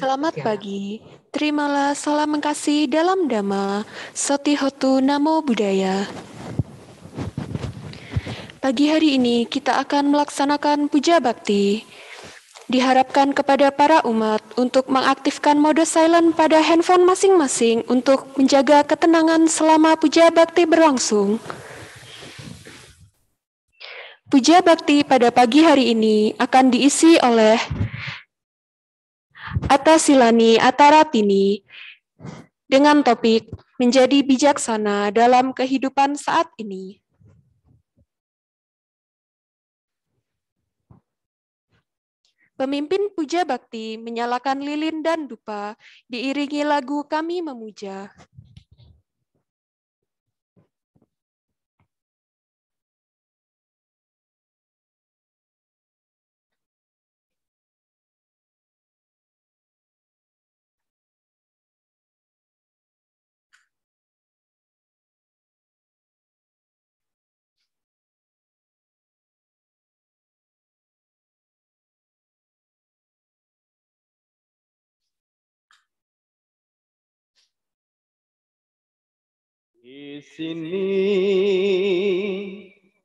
Selamat ya. pagi. Terimalah salam kasih dalam dhamma. Hotu Namo Buddhaya. Pagi hari ini kita akan melaksanakan puja bakti. Diharapkan kepada para umat untuk mengaktifkan mode silent pada handphone masing-masing untuk menjaga ketenangan selama puja bakti berlangsung. Puja bakti pada pagi hari ini akan diisi oleh Atasilani Silani Ataratini dengan topik menjadi bijaksana dalam kehidupan saat ini. Pemimpin puja bakti menyalakan lilin dan dupa diiringi lagu Kami Memuja. Di sini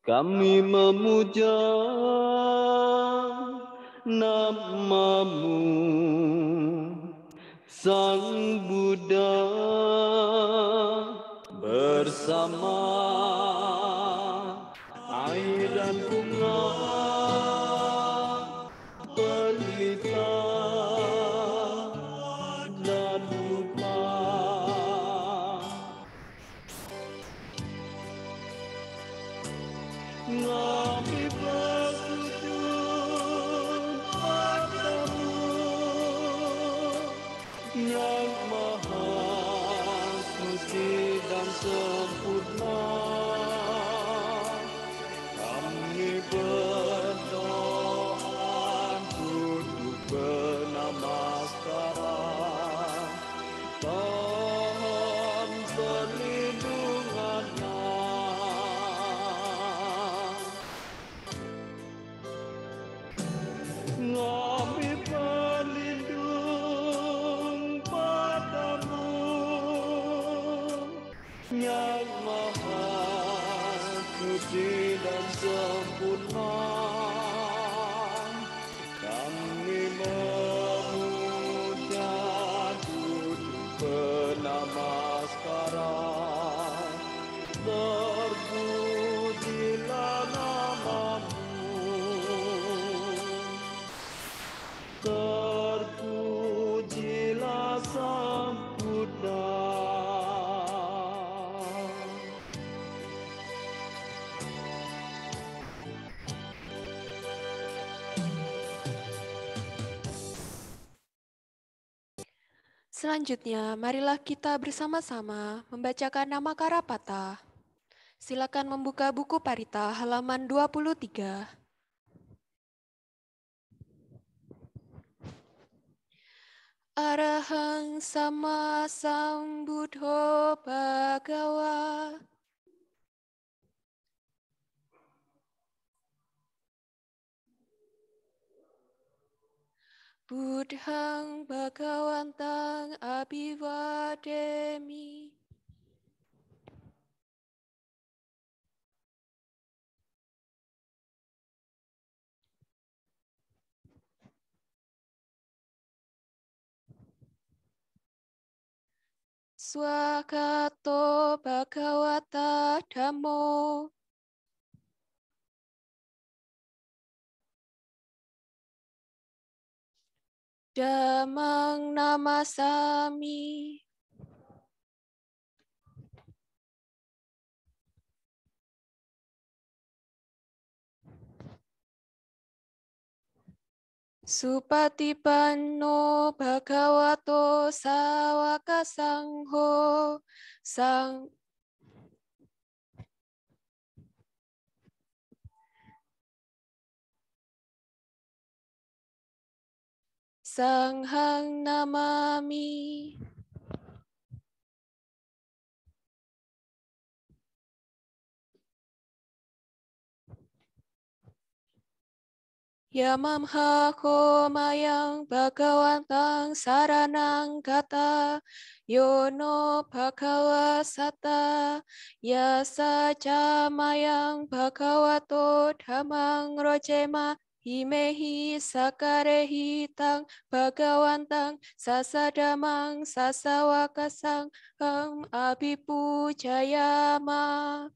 kami memuja namamu Sang Buddha bersama air dan bumi. so Selanjutnya, marilah kita bersama-sama membacakan nama Karapata. Silakan membuka buku Parita halaman 23. Swagato Bhagavata Dhammo Damang sami Supatipanno bhagavato sawaka sangho sang sanghang namami Ya ko mayang bagawan tang saranang kata yono sata. Ya saja mayang bhagavato roce rojema Himehi sakarehi tang bhagavantang sasadamang sasawakasang am abipu jayama.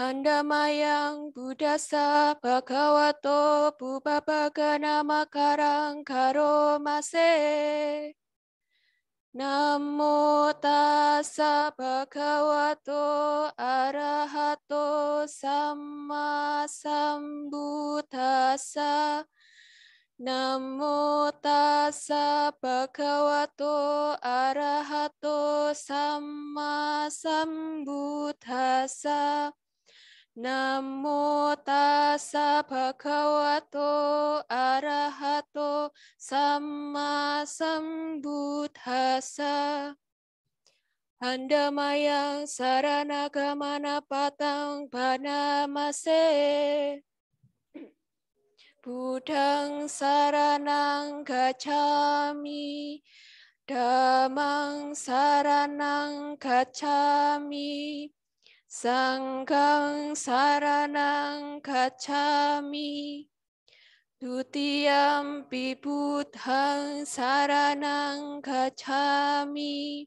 Handamayang budasa bhagavato nama makarang karo mase. Namo tassa bhagavato arahato sama sambuddhassa. Namo tassa bhagavato arahato sama sambuddhassa. Namo tassa bhagavato arahato sama sambuddhasa. sarana saranagamana patang se, Budang saranang gacami. Damang saranang gacami. Sangkang saranang kacami, Dutiam puthang saranang kacami,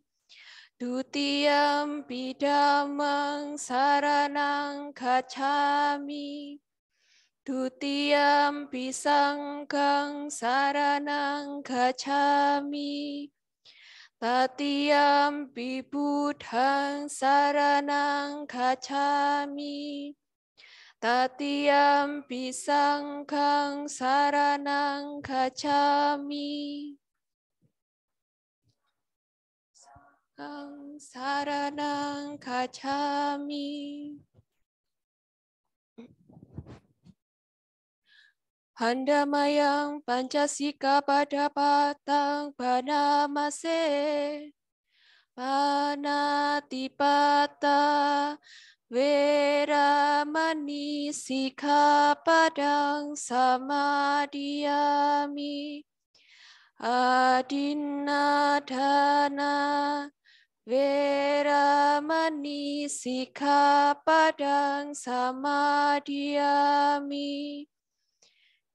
Dutiam pidamang saranang kacami, Dutiam pisangkang saranang kacami, Tatiam bibudhang saranang kacami. Tatiam bisangkang saranang kacami. Saranang kacami. yang Pancasika pada patang panamase pata Vera manisika padang sama diami Adinadana Vera manisika padang sama diami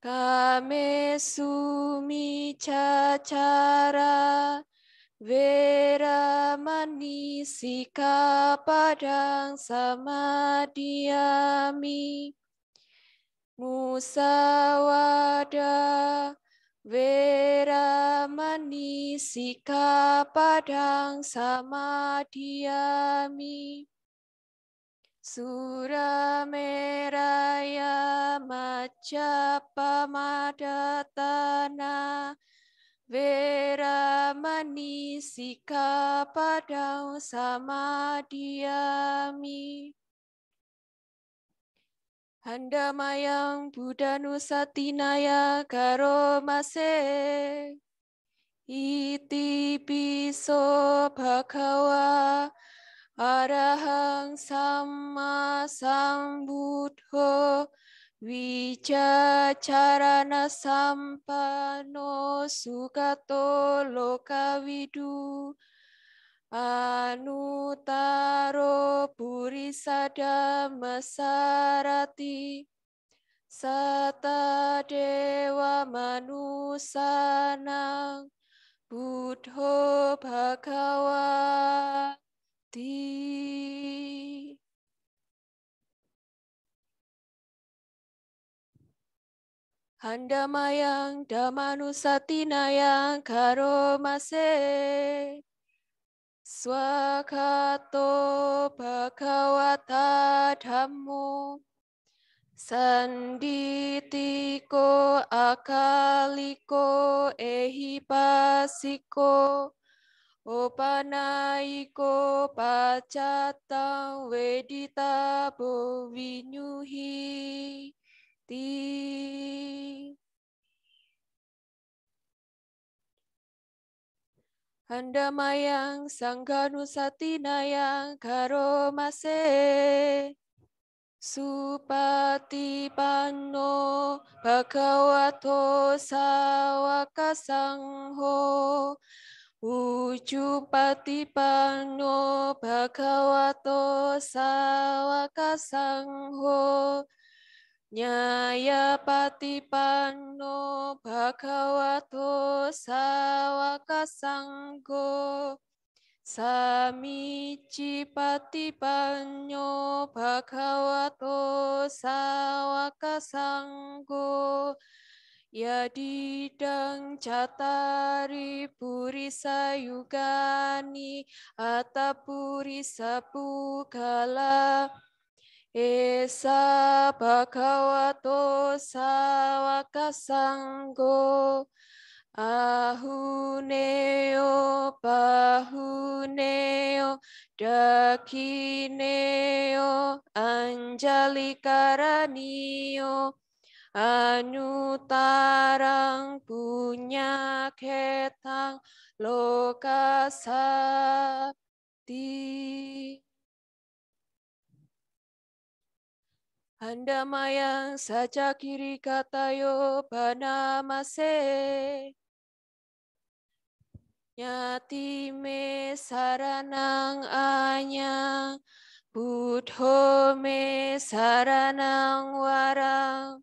Kame sumi cacara vera manisika padang sama diami Musawada vera manisika padang sama diami Surameraya Macapamadhatana Veramani Sika Padang Buddha Handamayang karo mase Iti Piso Bhagawa Arahang sama sambudho Vicacarana sampano sukato lokawidu taro purisada masarati Sata dewa manusanang Buddha bhagawan hati. yang karo mase Swakato bhagavata dhammo sanditiko akaliko ehipasiko Opanaiko pacatang wedita bo winyuhi ti. Handamayang sangganusatinayang karomase supati pano bhagavato sawakasangho Ucupati pano bhagavato sawaka sangho Nyaya pati pano bhagavato sawaka sangho Samici pati pano bhagavato sawaka sangho Yadidang catari purisa yugani purisa pukala Esa bhagavato sawakasango ahuneo bahuneo dakineo anjali karanio Anu tarang punya ketang lokasati. Anda mayang saja kiri katayo se Nyati me saranang anya, Budho me saranang warang,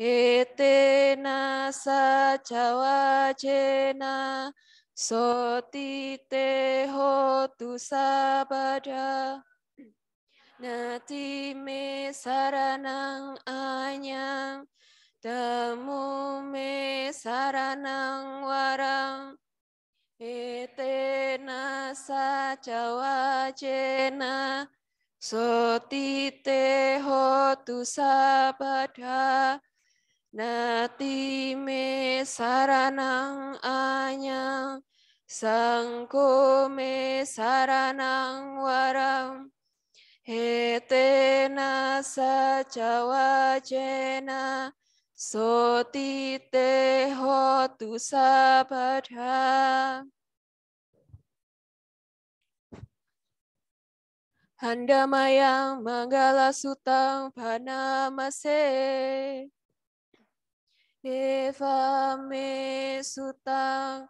Etena sajawajena teho tu sabada. Nati me saranang anyang, temu me saranang warang. Etena soti teho tu sabada. Nati me saranang anyang, sangko me saranang waram, hetena sacawacena, soti te hotu sabadha. Handamayang manggala sutang panamase. Devame sutang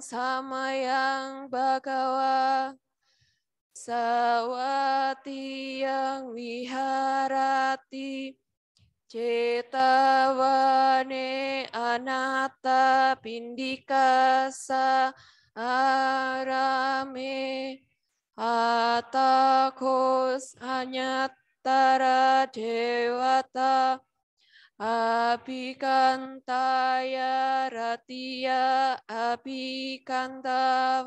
sama yang bagawa sawati yang wiharati cetawane anata pindika pindikasa arame atakos hanya dewata Api ya ratia api abikanta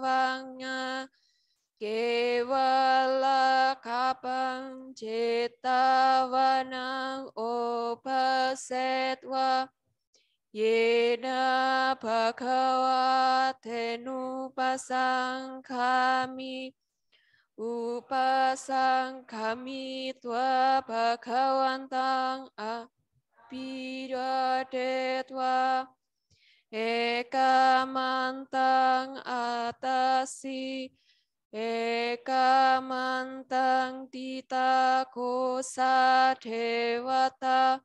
kewala kapang kapam cetawanang opasetwa yena tenu pasang kami upasang kami tua tang ah bidadetwa Eka mantang atasi Eka mantang ditakosa dewata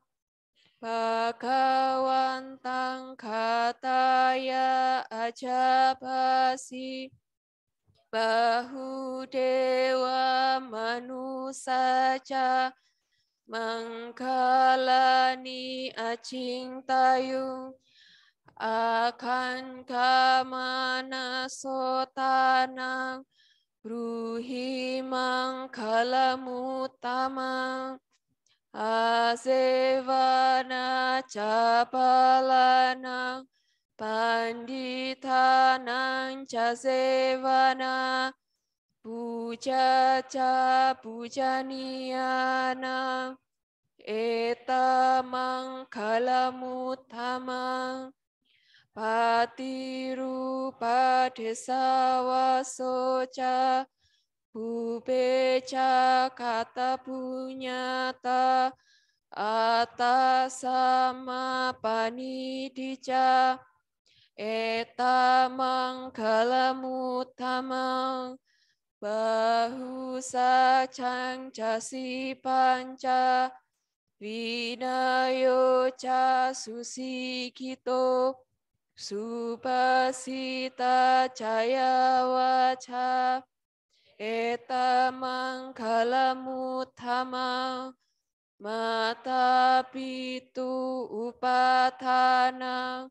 Bhagavantang kataya ajabasi Bahu dewa manusaca mengkalani acing akan kamana sotana bruhi mangkalamu tama asevana pandita panditanang casevana Bujaja bujaniana eta tamang patiru padesawasoca bubeca kata punyata atas sama panidica eta tamang Bahusa cangca si panca vinayo ca susi kito supasita caya waca eta mutama mata pitu upatana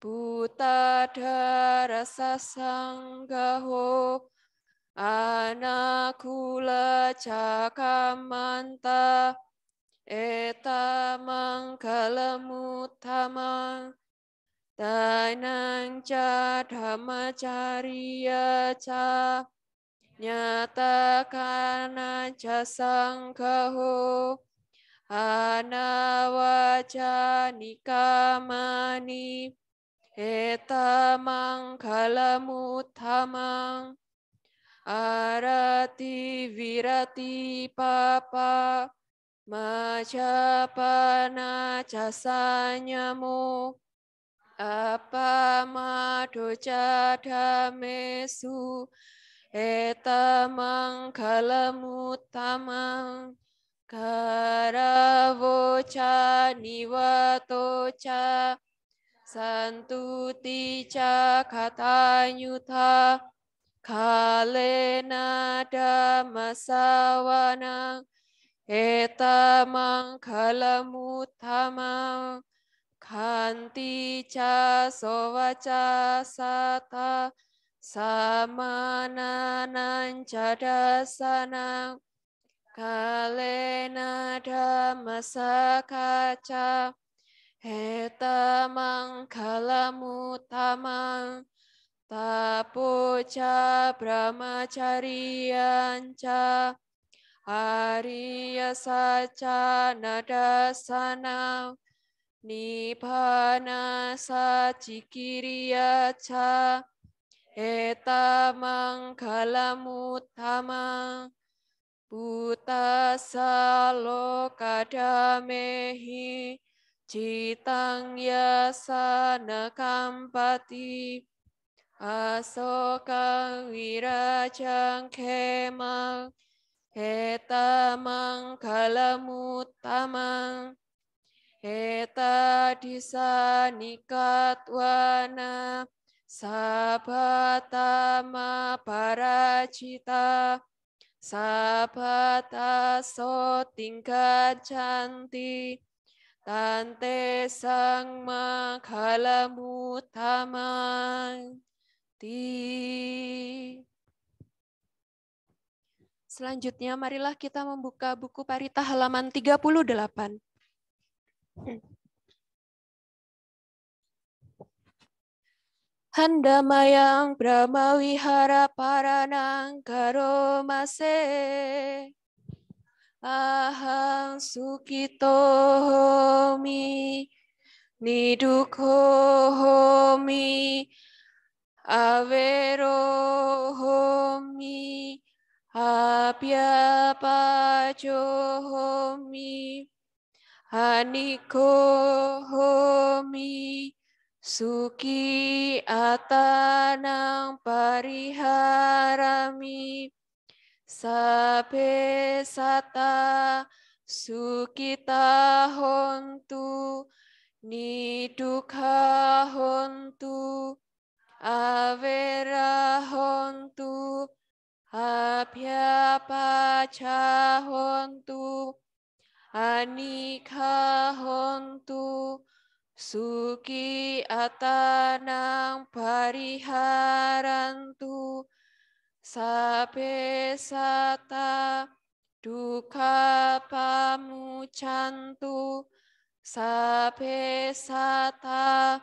buta darasa sanggaho Anakku cakaman ta, eta mangkalamu tamang, Tainang ca dhamma cariya ca nyatakan jasang sangkahu, hana waca nikamani eta manggalamu tamang Arati virati papa macapana mu apa madu damesu eta karavo niwato niwatoca santuti ca katanyuta kalena damasawanang eta mutama kanti ca sovaca sata Kale nada kalena damasakaca eta mutama. Tapo tapoca brahmacarianca Ariya saca nadasana Nibbana sajikiriyaca Eta mangkalamutama Butasa lokadamehi Citang yasana kampati Asokang wirajang kemang, hetamang kalamutamang, heta nikatwana sabatama cita sabata tingkat canti Tante sang tamang. Sakti. Selanjutnya, marilah kita membuka buku Parita halaman 38. Handamayang Wihara Paranang Karomase Ahang Sukito homi, niduk homi avero homi apya pacho homi aniko homi suki atanang pariharami sape sata sukita hontu hontu avera hontu apya pacha hontu anika hontu suki atanang pariharantu sape sata duka pamucantu sape sata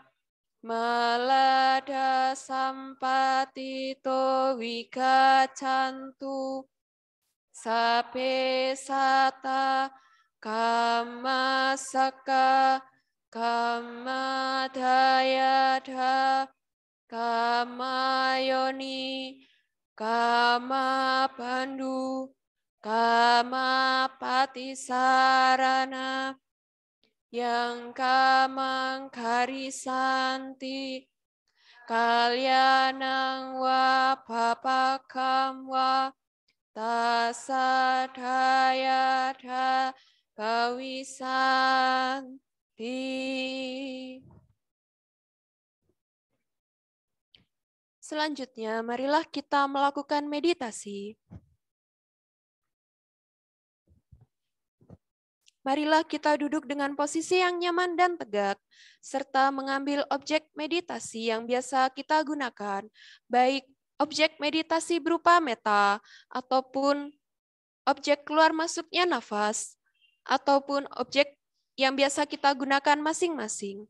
Malada wika cantu sape sata kama saka kama dayada kama yoni kama pandu kama pati sarana yang kamang kalian kalyanang wa papakam wa tasadaya da pawisanti. Selanjutnya, marilah kita melakukan meditasi. marilah kita duduk dengan posisi yang nyaman dan tegak, serta mengambil objek meditasi yang biasa kita gunakan, baik objek meditasi berupa meta, ataupun objek keluar masuknya nafas, ataupun objek yang biasa kita gunakan masing-masing.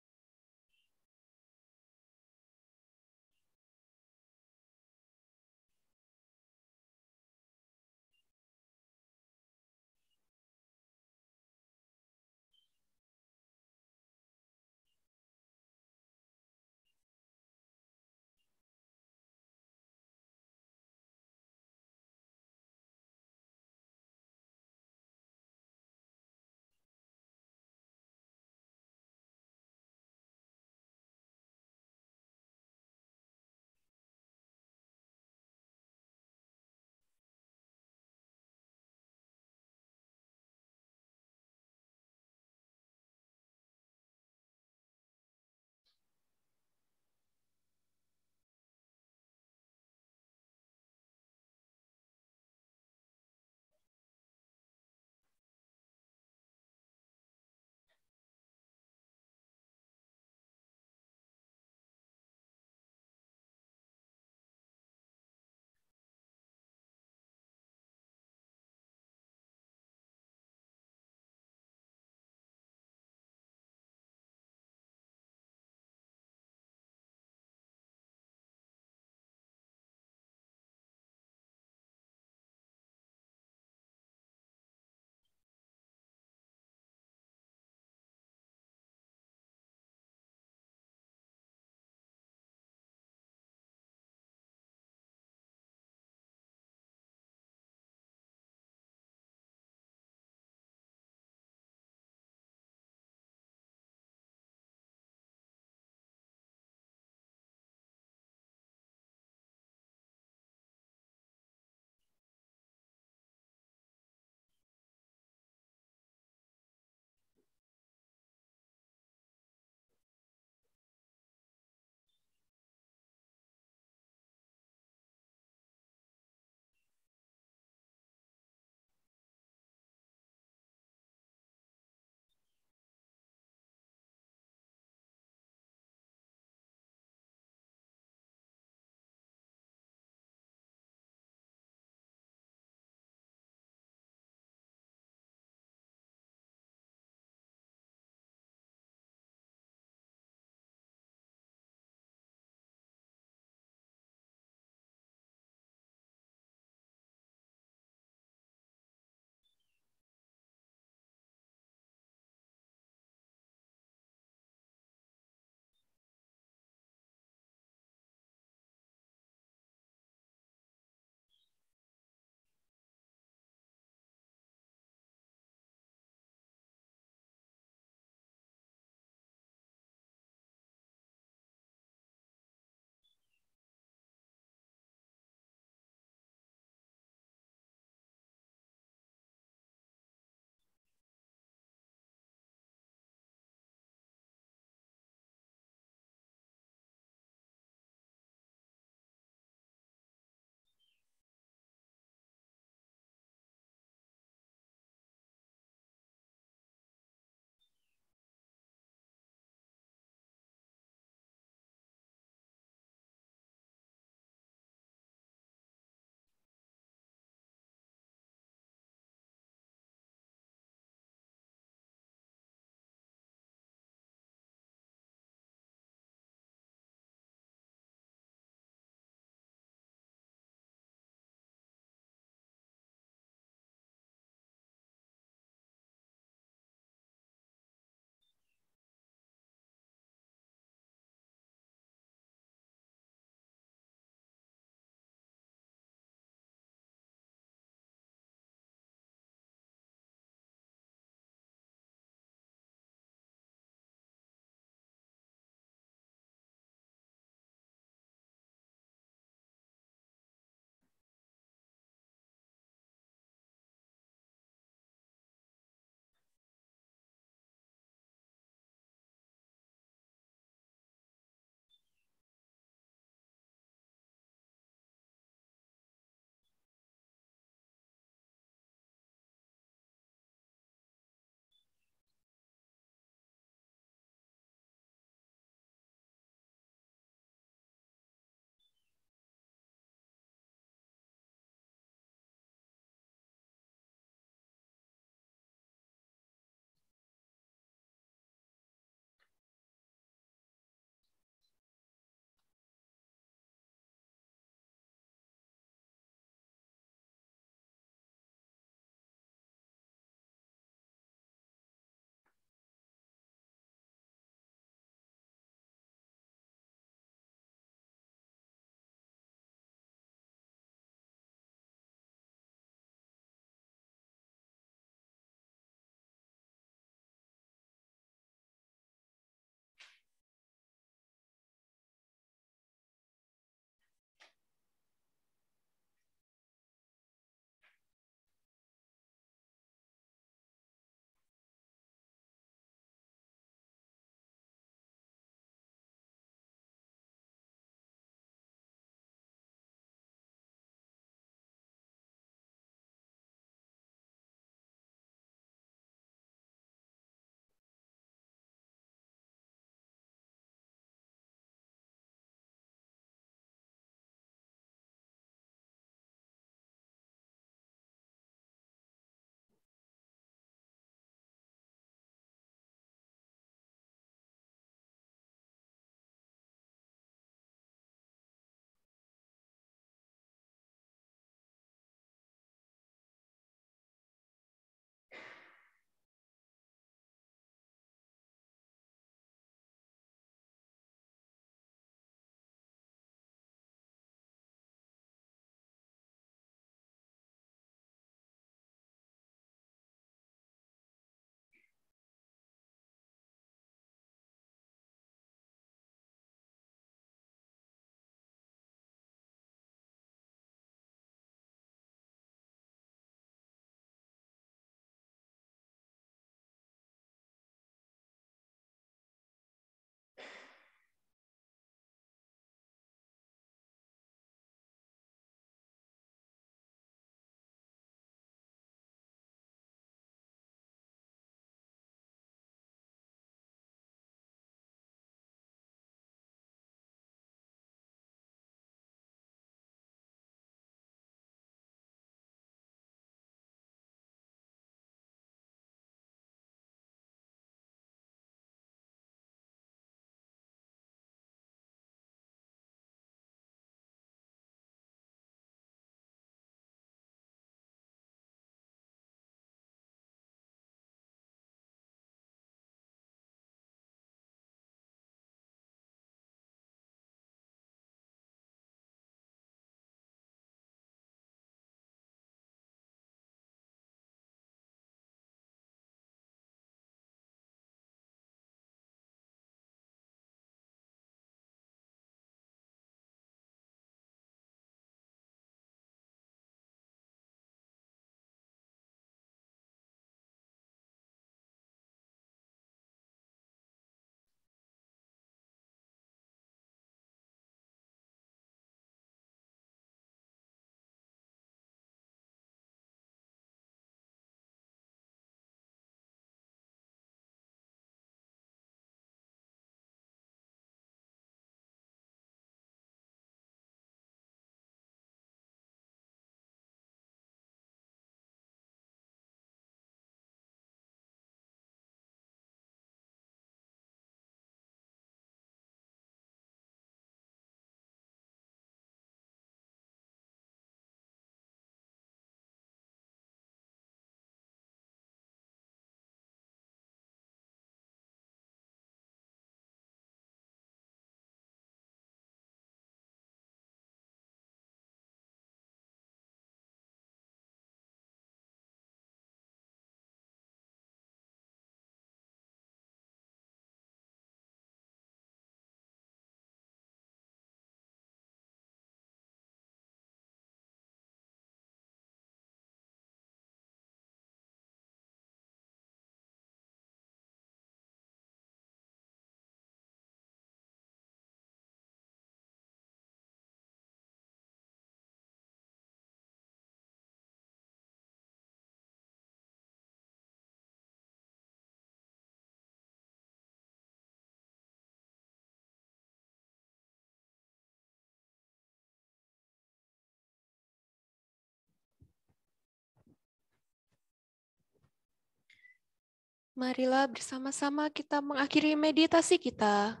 Marilah bersama-sama kita mengakhiri meditasi kita.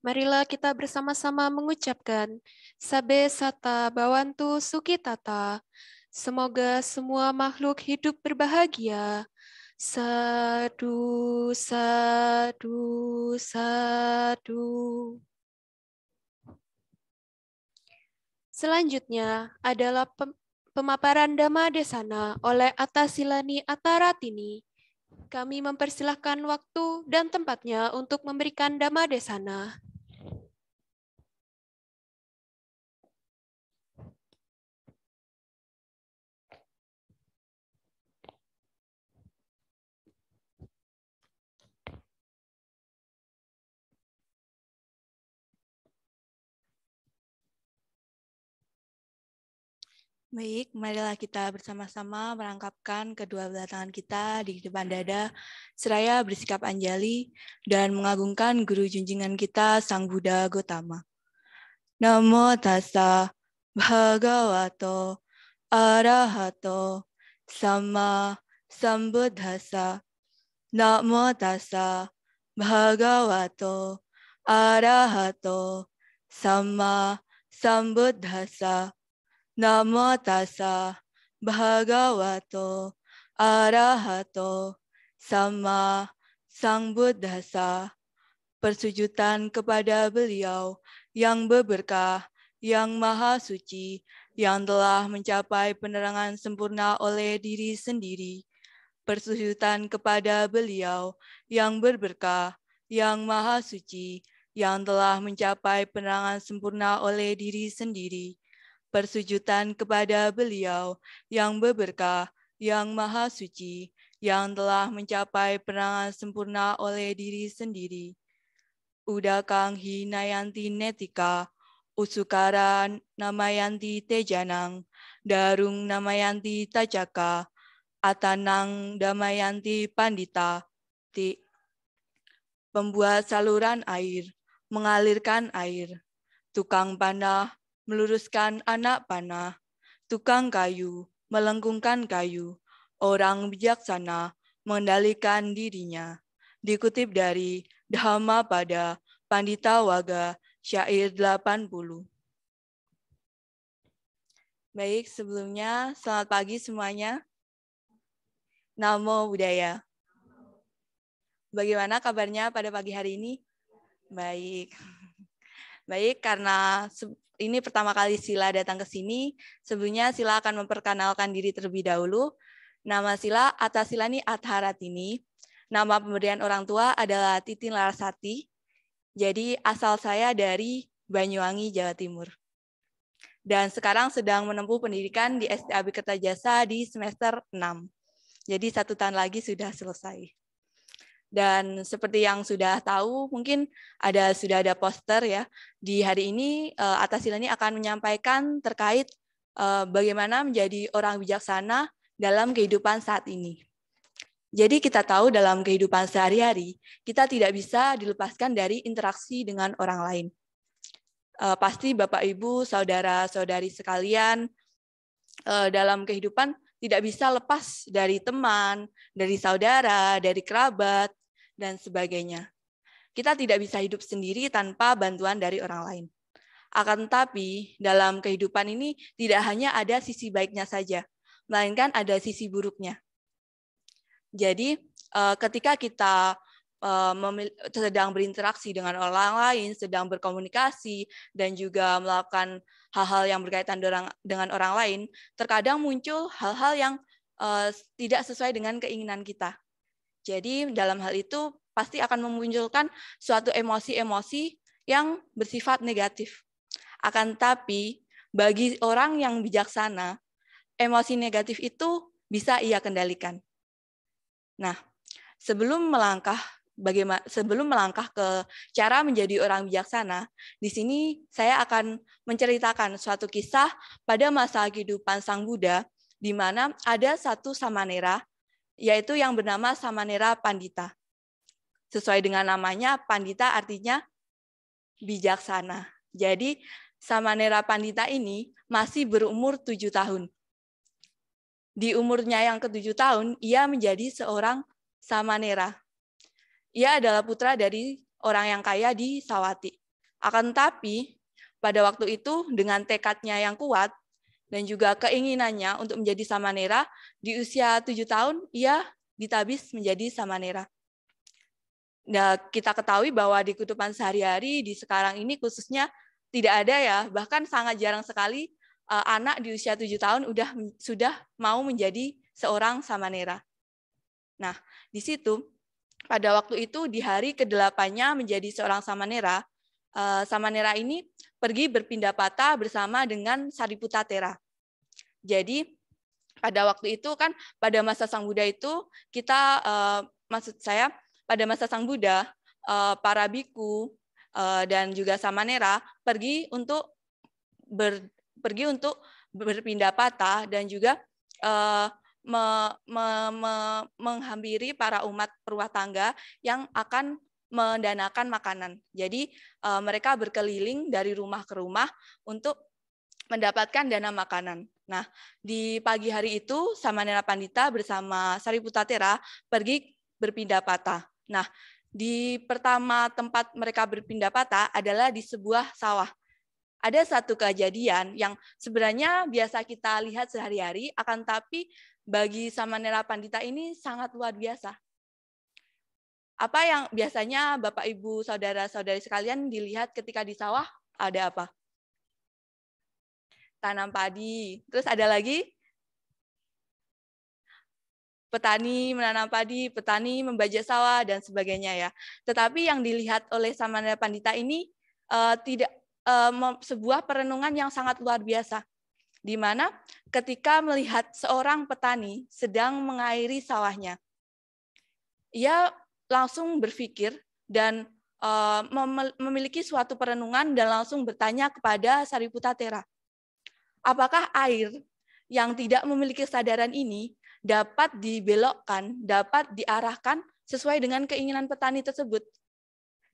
Marilah kita bersama-sama mengucapkan Sabe Sata Bawantu Sukitata. Semoga semua makhluk hidup berbahagia. Sadu, sadu, sadu. Selanjutnya adalah pemaparan Dhamma Desana oleh Atasilani Ataratini kami mempersilahkan waktu dan tempatnya untuk memberikan dama desana. Baik, marilah kita bersama-sama merangkapkan kedua belah tangan kita di depan dada, seraya bersikap anjali dan mengagungkan guru junjungan kita Sang Buddha Gotama. Namo tassa bhagavato arahato sama sambuddhasa. Namo tassa bhagavato arahato sama sambuddhasa. Namo tassa bhagavato arahato sama sang buddhasa. Persujutan kepada beliau yang beberkah, yang maha suci, yang telah mencapai penerangan sempurna oleh diri sendiri. Persujutan kepada beliau yang berberkah, yang maha suci, yang telah mencapai penerangan sempurna oleh diri sendiri persujutan kepada beliau yang berberkah, yang maha suci, yang telah mencapai perangan sempurna oleh diri sendiri. Udakang hinayanti netika, usukaran namayanti tejanang, darung namayanti tajaka, atanang damayanti pandita, ti. Pembuat saluran air, mengalirkan air, tukang panah, meluruskan anak panah, tukang kayu, melengkungkan kayu, orang bijaksana, mengendalikan dirinya. Dikutip dari Dhamma pada Pandita Waga, syair 80. Baik, sebelumnya selamat pagi semuanya. Namo Buddhaya. Bagaimana kabarnya pada pagi hari ini? Baik. Baik, karena ini pertama kali Sila datang ke sini. Sebelumnya Sila akan memperkenalkan diri terlebih dahulu. Nama Sila, atas Sila ini Atharatini. Nama pemberian orang tua adalah Titin Larasati. Jadi asal saya dari Banyuwangi, Jawa Timur. Dan sekarang sedang menempuh pendidikan di STAB Kertajasa di semester 6. Jadi satu tahun lagi sudah selesai. Dan seperti yang sudah tahu, mungkin ada sudah ada poster ya. Di hari ini eh, atas ini akan menyampaikan terkait eh, bagaimana menjadi orang bijaksana dalam kehidupan saat ini. Jadi kita tahu dalam kehidupan sehari-hari, kita tidak bisa dilepaskan dari interaksi dengan orang lain. Eh, pasti Bapak, Ibu, Saudara-saudari sekalian, dalam kehidupan tidak bisa lepas dari teman, dari saudara, dari kerabat, dan sebagainya. Kita tidak bisa hidup sendiri tanpa bantuan dari orang lain. Akan tetapi, dalam kehidupan ini tidak hanya ada sisi baiknya saja, melainkan ada sisi buruknya. Jadi, eh, ketika kita eh, sedang berinteraksi dengan orang lain, sedang berkomunikasi, dan juga melakukan hal-hal yang berkaitan dengan orang lain, terkadang muncul hal-hal yang eh, tidak sesuai dengan keinginan kita. Jadi dalam hal itu pasti akan memunculkan suatu emosi-emosi yang bersifat negatif. Akan tapi bagi orang yang bijaksana, emosi negatif itu bisa ia kendalikan. Nah, sebelum melangkah bagaimana sebelum melangkah ke cara menjadi orang bijaksana, di sini saya akan menceritakan suatu kisah pada masa kehidupan Sang Buddha di mana ada satu samanera yaitu yang bernama Samanera Pandita. Sesuai dengan namanya, Pandita artinya bijaksana. Jadi Samanera Pandita ini masih berumur tujuh tahun. Di umurnya yang ketujuh tahun, ia menjadi seorang Samanera. Ia adalah putra dari orang yang kaya di Sawati. Akan tetapi, pada waktu itu dengan tekadnya yang kuat, dan juga keinginannya untuk menjadi samanera di usia tujuh tahun ia ditabis menjadi samanera. Nah, kita ketahui bahwa di kehidupan sehari-hari di sekarang ini khususnya tidak ada ya, bahkan sangat jarang sekali uh, anak di usia tujuh tahun udah sudah mau menjadi seorang samanera. Nah, di situ pada waktu itu di hari kedelapannya menjadi seorang samanera, Eh, Samanera ini pergi berpindah patah bersama dengan Sariputta Tera. Jadi pada waktu itu kan pada masa Sang Buddha itu kita eh, maksud saya pada masa Sang Buddha eh, para biku dan juga Samanera pergi untuk ber, pergi untuk berpindah patah dan juga me, me, me, menghampiri para umat perwatangga yang akan mendanakan makanan. Jadi uh, mereka berkeliling dari rumah ke rumah untuk mendapatkan dana makanan. Nah, di pagi hari itu Samanera Pandita bersama Sariputa Tera pergi berpindah patah. Nah, di pertama tempat mereka berpindah patah adalah di sebuah sawah. Ada satu kejadian yang sebenarnya biasa kita lihat sehari-hari, akan tapi bagi Samanera Pandita ini sangat luar biasa. Apa yang biasanya Bapak Ibu saudara-saudari sekalian dilihat ketika di sawah? Ada apa? Tanam padi. Terus ada lagi? petani menanam padi, petani membajak sawah dan sebagainya ya. Tetapi yang dilihat oleh Samana Pandita ini uh, tidak uh, sebuah perenungan yang sangat luar biasa. Di mana ketika melihat seorang petani sedang mengairi sawahnya, ia langsung berpikir dan eh, memiliki suatu perenungan dan langsung bertanya kepada Sariputatera, Tera, apakah air yang tidak memiliki kesadaran ini dapat dibelokkan, dapat diarahkan sesuai dengan keinginan petani tersebut?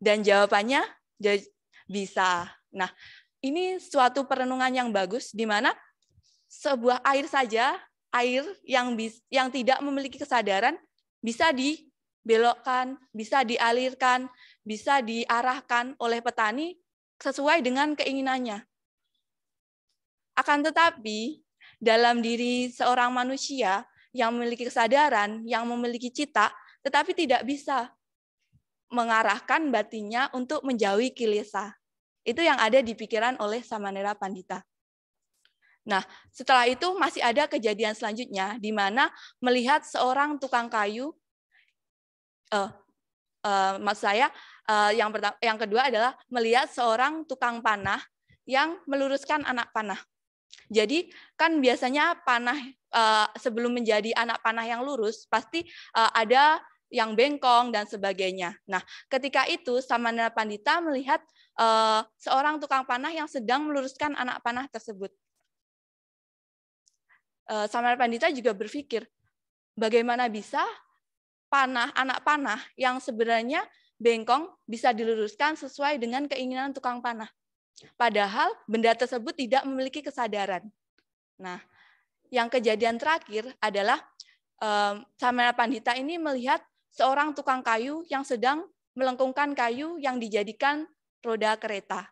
Dan jawabannya bisa. Nah, ini suatu perenungan yang bagus di mana sebuah air saja, air yang yang tidak memiliki kesadaran bisa di dibelokkan, bisa dialirkan, bisa diarahkan oleh petani sesuai dengan keinginannya. Akan tetapi, dalam diri seorang manusia yang memiliki kesadaran, yang memiliki cita, tetapi tidak bisa mengarahkan batinnya untuk menjauhi kilesa. Itu yang ada di pikiran oleh Samanera Pandita. Nah, setelah itu masih ada kejadian selanjutnya di mana melihat seorang tukang kayu uh, uh, maksud saya uh, yang pertama yang kedua adalah melihat seorang tukang panah yang meluruskan anak panah. Jadi kan biasanya panah uh, sebelum menjadi anak panah yang lurus pasti uh, ada yang bengkong dan sebagainya. Nah, ketika itu Samana Pandita melihat uh, seorang tukang panah yang sedang meluruskan anak panah tersebut. Uh, Samana Pandita juga berpikir, bagaimana bisa panah, anak panah yang sebenarnya bengkong bisa diluruskan sesuai dengan keinginan tukang panah. Padahal benda tersebut tidak memiliki kesadaran. Nah, yang kejadian terakhir adalah um, Samara Pandita ini melihat seorang tukang kayu yang sedang melengkungkan kayu yang dijadikan roda kereta.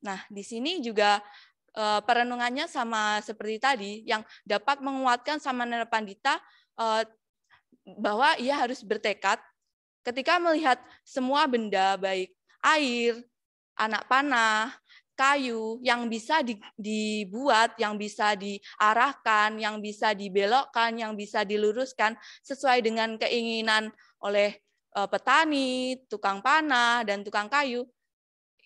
Nah, di sini juga eh, perenungannya sama seperti tadi, yang dapat menguatkan Samara Pandita eh, bahwa ia harus bertekad ketika melihat semua benda baik air, anak panah, kayu yang bisa dibuat, yang bisa diarahkan, yang bisa dibelokkan, yang bisa diluruskan sesuai dengan keinginan oleh eh, petani, tukang panah, dan tukang kayu,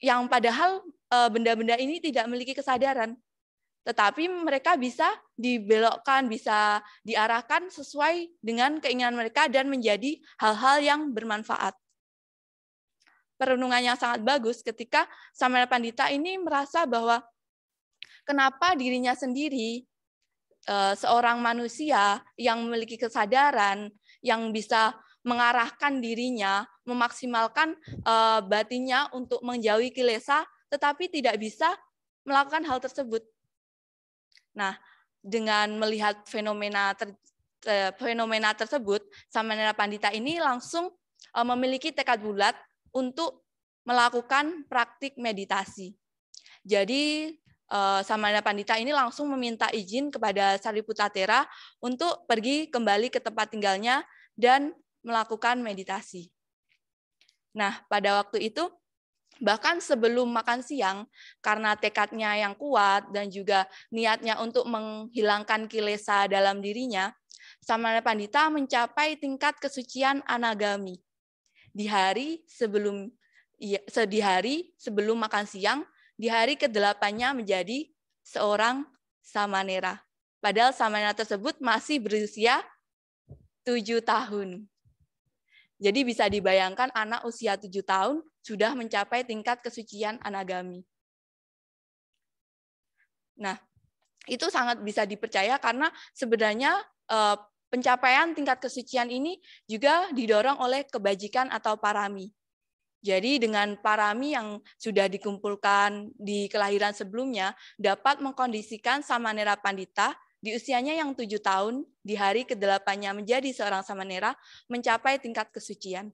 yang padahal eh, benda-benda ini tidak memiliki kesadaran tetapi mereka bisa dibelokkan, bisa diarahkan sesuai dengan keinginan mereka dan menjadi hal-hal yang bermanfaat. yang sangat bagus ketika Samuel Pandita ini merasa bahwa kenapa dirinya sendiri eh, seorang manusia yang memiliki kesadaran, yang bisa mengarahkan dirinya, memaksimalkan eh, batinnya untuk menjauhi kilesa, tetapi tidak bisa melakukan hal tersebut Nah, dengan melihat fenomena ter, fenomena tersebut, Samanera Pandita ini langsung e, memiliki tekad bulat untuk melakukan praktik meditasi. Jadi e, Samanera Pandita ini langsung meminta izin kepada Sariputta Tera untuk pergi kembali ke tempat tinggalnya dan melakukan meditasi. Nah, pada waktu itu bahkan sebelum makan siang karena tekadnya yang kuat dan juga niatnya untuk menghilangkan kilesa dalam dirinya, Samana Pandita mencapai tingkat kesucian anagami. Di hari sebelum iya, di hari sebelum makan siang, di hari kedelapannya menjadi seorang samanera. Padahal samanera tersebut masih berusia tujuh tahun. Jadi bisa dibayangkan anak usia 7 tahun sudah mencapai tingkat kesucian anagami. Nah, itu sangat bisa dipercaya karena sebenarnya eh, pencapaian tingkat kesucian ini juga didorong oleh kebajikan atau parami. Jadi dengan parami yang sudah dikumpulkan di kelahiran sebelumnya dapat mengkondisikan Samanera Pandita di usianya yang tujuh tahun, di hari kedelapannya menjadi seorang samanera, mencapai tingkat kesucian.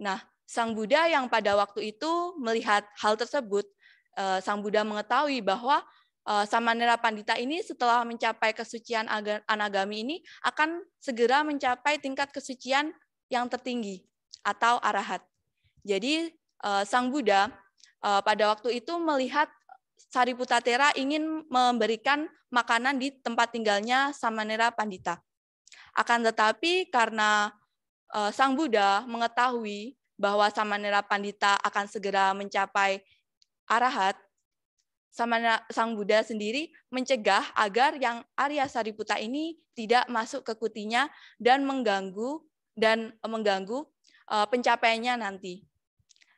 Nah, Sang Buddha yang pada waktu itu melihat hal tersebut, eh, Sang Buddha mengetahui bahwa eh, Samanera Pandita ini setelah mencapai kesucian anagami ini akan segera mencapai tingkat kesucian yang tertinggi atau arahat. Jadi eh, Sang Buddha pada waktu itu melihat Sariputatera ingin memberikan makanan di tempat tinggalnya Samanera Pandita. Akan tetapi karena eh, Sang Buddha mengetahui bahwa Samanera Pandita akan segera mencapai arahat, Sang Buddha sendiri mencegah agar yang Arya Sariputa ini tidak masuk ke kutinya dan mengganggu dan mengganggu eh, pencapaiannya nanti.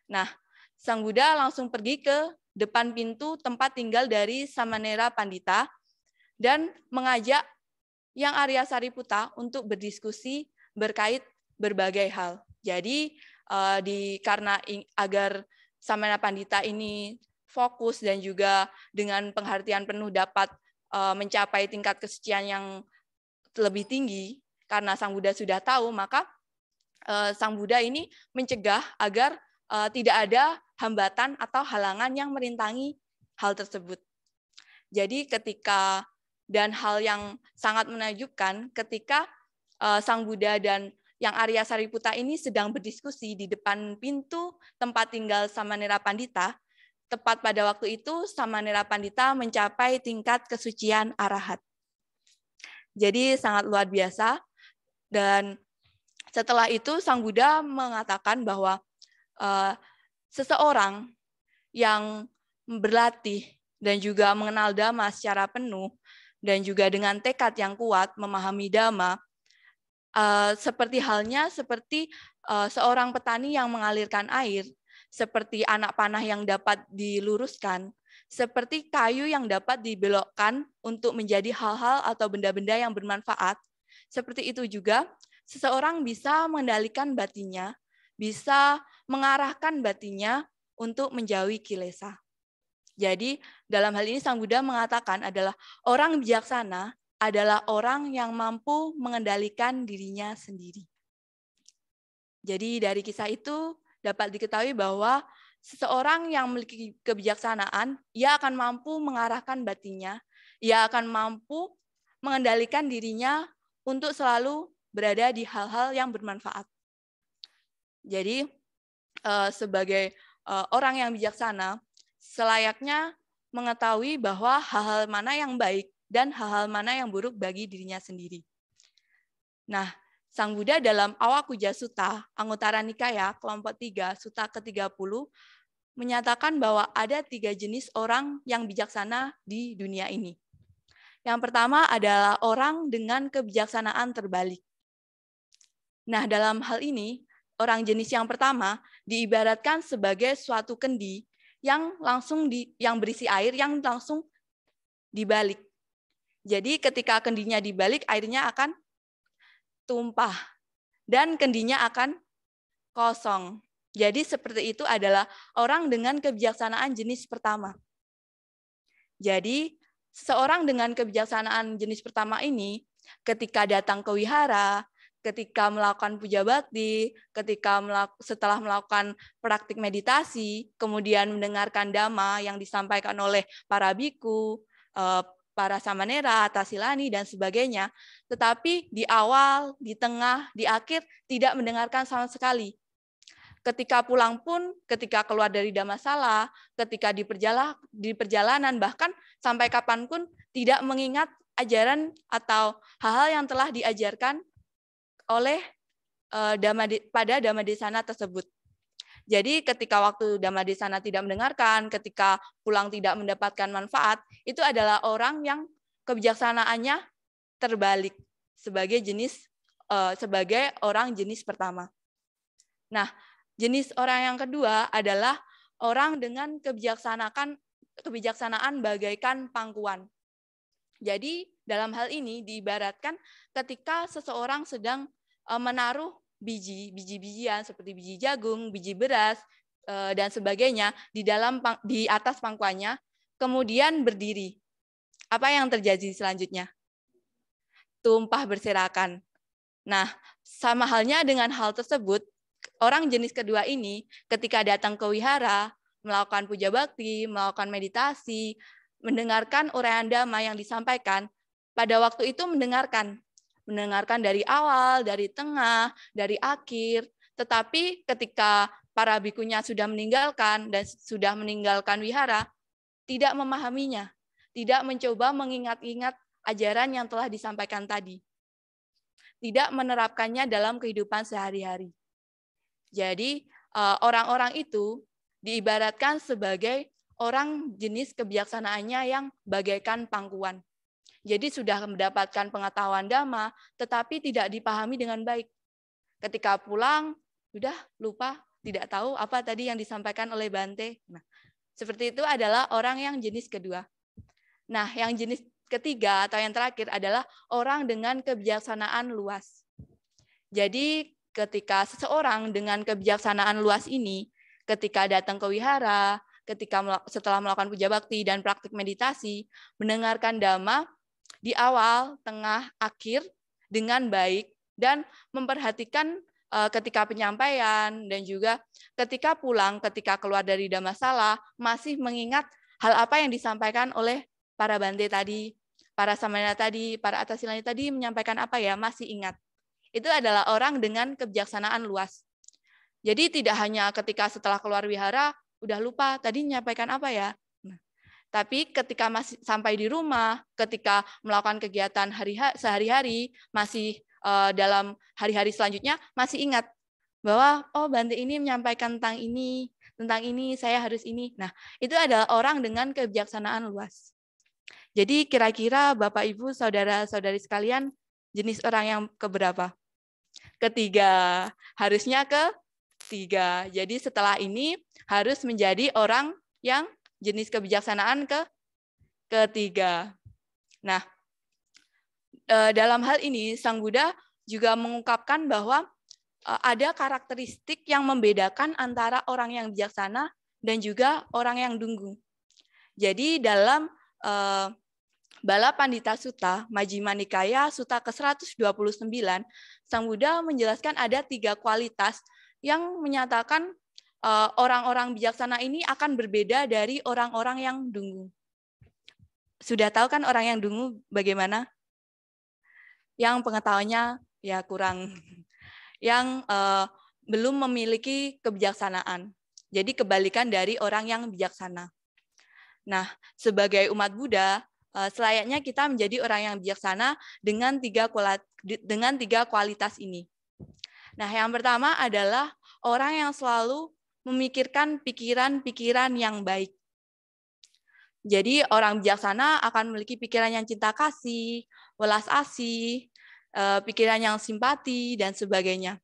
Nah, Sang Buddha langsung pergi ke depan pintu tempat tinggal dari Samanera Pandita dan mengajak yang Arya Sariputa untuk berdiskusi berkait berbagai hal. Jadi eh, di karena agar Samanera Pandita ini fokus dan juga dengan penghatian penuh dapat eh, mencapai tingkat kesucian yang lebih tinggi karena Sang Buddha sudah tahu, maka eh, Sang Buddha ini mencegah agar uh, tidak ada hambatan atau halangan yang merintangi hal tersebut. Jadi ketika dan hal yang sangat menakjubkan ketika uh, Sang Buddha dan yang Arya Sariputa ini sedang berdiskusi di depan pintu tempat tinggal Samanera Pandita. Tepat pada waktu itu, Samanera Pandita mencapai tingkat kesucian arahat. Jadi sangat luar biasa. Dan setelah itu, Sang Buddha mengatakan bahwa uh, seseorang yang berlatih dan juga mengenal dhamma secara penuh dan juga dengan tekad yang kuat memahami dhamma uh, seperti halnya seperti uh, seorang petani yang mengalirkan air seperti anak panah yang dapat diluruskan seperti kayu yang dapat dibelokkan untuk menjadi hal-hal atau benda-benda yang bermanfaat seperti itu juga seseorang bisa mengendalikan batinnya bisa mengarahkan batinya untuk menjauhi kilesa. Jadi dalam hal ini Sang Buddha mengatakan adalah orang bijaksana adalah orang yang mampu mengendalikan dirinya sendiri. Jadi dari kisah itu dapat diketahui bahwa seseorang yang memiliki kebijaksanaan, ia akan mampu mengarahkan batinya, ia akan mampu mengendalikan dirinya untuk selalu berada di hal-hal yang bermanfaat. Jadi uh, sebagai uh, orang yang bijaksana selayaknya mengetahui bahwa hal-hal mana yang baik dan hal-hal mana yang buruk bagi dirinya sendiri. Nah, Sang Buddha dalam Awakuja Sutta, anggota Nikaya, kelompok 3, Sutta ke-30, menyatakan bahwa ada tiga jenis orang yang bijaksana di dunia ini. Yang pertama adalah orang dengan kebijaksanaan terbalik. Nah, dalam hal ini, orang jenis yang pertama diibaratkan sebagai suatu kendi yang langsung di yang berisi air yang langsung dibalik. Jadi ketika kendinya dibalik airnya akan tumpah dan kendinya akan kosong. Jadi seperti itu adalah orang dengan kebijaksanaan jenis pertama. Jadi seseorang dengan kebijaksanaan jenis pertama ini ketika datang ke wihara, ketika melakukan puja bakti, ketika melaku, setelah melakukan praktik meditasi, kemudian mendengarkan dhamma yang disampaikan oleh para biku, eh, para samanera, tasilani, dan sebagainya. Tetapi di awal, di tengah, di akhir tidak mendengarkan sama sekali. Ketika pulang pun, ketika keluar dari salah, ketika di, di perjalanan, bahkan sampai kapanpun tidak mengingat ajaran atau hal-hal yang telah diajarkan oleh uh, dama di, pada dama di sana tersebut. Jadi ketika waktu dama di sana tidak mendengarkan, ketika pulang tidak mendapatkan manfaat, itu adalah orang yang kebijaksanaannya terbalik sebagai jenis uh, sebagai orang jenis pertama. Nah, jenis orang yang kedua adalah orang dengan kebijaksanaan kebijaksanaan bagaikan pangkuan. Jadi dalam hal ini diibaratkan ketika seseorang sedang E, menaruh biji, biji-bijian seperti biji jagung, biji beras, e, dan sebagainya di dalam di atas pangkuannya, kemudian berdiri. Apa yang terjadi selanjutnya? Tumpah berserakan. Nah, sama halnya dengan hal tersebut, orang jenis kedua ini ketika datang ke wihara, melakukan puja bakti, melakukan meditasi, mendengarkan uraian dhamma yang disampaikan, pada waktu itu mendengarkan, mendengarkan dari awal, dari tengah, dari akhir. Tetapi ketika para bikunya sudah meninggalkan dan sudah meninggalkan wihara, tidak memahaminya, tidak mencoba mengingat-ingat ajaran yang telah disampaikan tadi, tidak menerapkannya dalam kehidupan sehari-hari. Jadi, eh, orang-orang itu diibaratkan sebagai orang jenis kebijaksanaannya yang bagaikan pangkuan. Jadi sudah mendapatkan pengetahuan dhamma, tetapi tidak dipahami dengan baik. Ketika pulang, sudah lupa, tidak tahu apa tadi yang disampaikan oleh Bante. Nah, seperti itu adalah orang yang jenis kedua. Nah, yang jenis ketiga atau yang terakhir adalah orang dengan kebijaksanaan luas. Jadi ketika seseorang dengan kebijaksanaan luas ini, ketika datang ke wihara, ketika setelah melakukan puja bakti dan praktik meditasi, mendengarkan dhamma, di awal, tengah, akhir dengan baik dan memperhatikan eh, ketika penyampaian dan juga ketika pulang, ketika keluar dari damasala masih mengingat hal apa yang disampaikan oleh para bante tadi, para samana tadi, para silani tadi menyampaikan apa ya, masih ingat. Itu adalah orang dengan kebijaksanaan luas. Jadi tidak hanya ketika setelah keluar wihara, udah lupa tadi menyampaikan apa ya, tapi ketika masih sampai di rumah, ketika melakukan kegiatan hari sehari-hari, masih uh, dalam hari-hari selanjutnya masih ingat bahwa oh Bante ini menyampaikan tentang ini, tentang ini, saya harus ini. Nah, itu adalah orang dengan kebijaksanaan luas. Jadi kira-kira Bapak Ibu, saudara-saudari sekalian, jenis orang yang keberapa? Ketiga. Harusnya ke tiga. Jadi setelah ini harus menjadi orang yang jenis kebijaksanaan ke ketiga. Nah, e, dalam hal ini Sang Buddha juga mengungkapkan bahwa e, ada karakteristik yang membedakan antara orang yang bijaksana dan juga orang yang dungu. Jadi dalam e, Bala Pandita Sutta, Majjhima Nikaya, Sutta ke-129, Sang Buddha menjelaskan ada tiga kualitas yang menyatakan Eh, orang-orang bijaksana ini akan berbeda dari orang-orang yang dungu. Sudah tahu kan orang yang dungu bagaimana? Yang pengetahuannya ya kurang, yang uh, belum memiliki kebijaksanaan. Jadi kebalikan dari orang yang bijaksana. Nah, sebagai umat Buddha, uh, selayaknya kita menjadi orang yang bijaksana dengan tiga dengan tiga kualitas ini. Nah, yang pertama adalah orang yang selalu memikirkan pikiran-pikiran yang baik. Jadi orang bijaksana akan memiliki pikiran yang cinta kasih, welas asih, eh, pikiran yang simpati, dan sebagainya.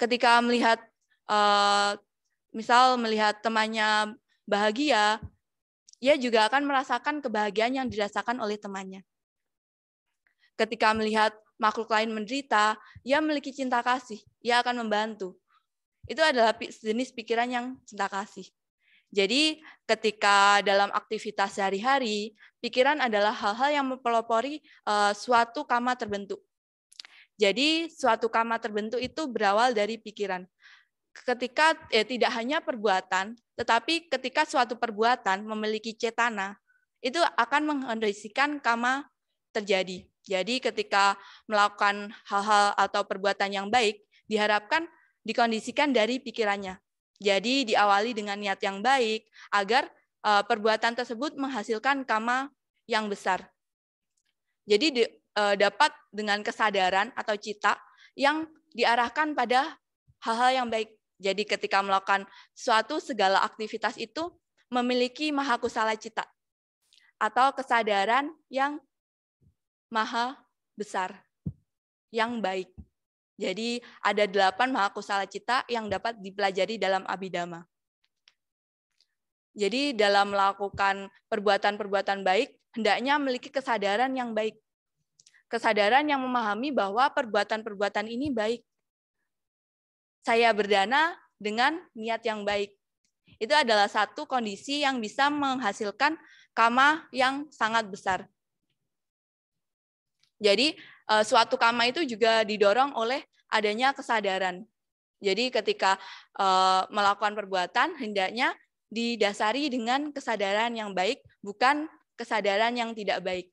Ketika melihat, eh, misal melihat temannya bahagia, ia juga akan merasakan kebahagiaan yang dirasakan oleh temannya. Ketika melihat makhluk lain menderita, ia memiliki cinta kasih, ia akan membantu itu adalah jenis pikiran yang cinta kasih. Jadi ketika dalam aktivitas sehari-hari, pikiran adalah hal-hal yang mempelopori uh, suatu kama terbentuk. Jadi suatu kama terbentuk itu berawal dari pikiran. Ketika ya, tidak hanya perbuatan, tetapi ketika suatu perbuatan memiliki cetana, itu akan mengondisikan kama terjadi. Jadi ketika melakukan hal-hal atau perbuatan yang baik, diharapkan dikondisikan dari pikirannya. Jadi diawali dengan niat yang baik agar eh, perbuatan tersebut menghasilkan karma yang besar. Jadi eh, dapat dengan kesadaran atau cita yang diarahkan pada hal-hal yang baik. Jadi ketika melakukan suatu segala aktivitas itu memiliki maha mahakusala cita atau kesadaran yang maha besar, yang baik. Jadi ada delapan mahakusala cita yang dapat dipelajari dalam abidama. Jadi dalam melakukan perbuatan-perbuatan baik, hendaknya memiliki kesadaran yang baik. Kesadaran yang memahami bahwa perbuatan-perbuatan ini baik. Saya berdana dengan niat yang baik. Itu adalah satu kondisi yang bisa menghasilkan kama yang sangat besar. Jadi Eh, suatu kama itu juga didorong oleh adanya kesadaran. Jadi ketika eh, melakukan perbuatan hendaknya didasari dengan kesadaran yang baik, bukan kesadaran yang tidak baik.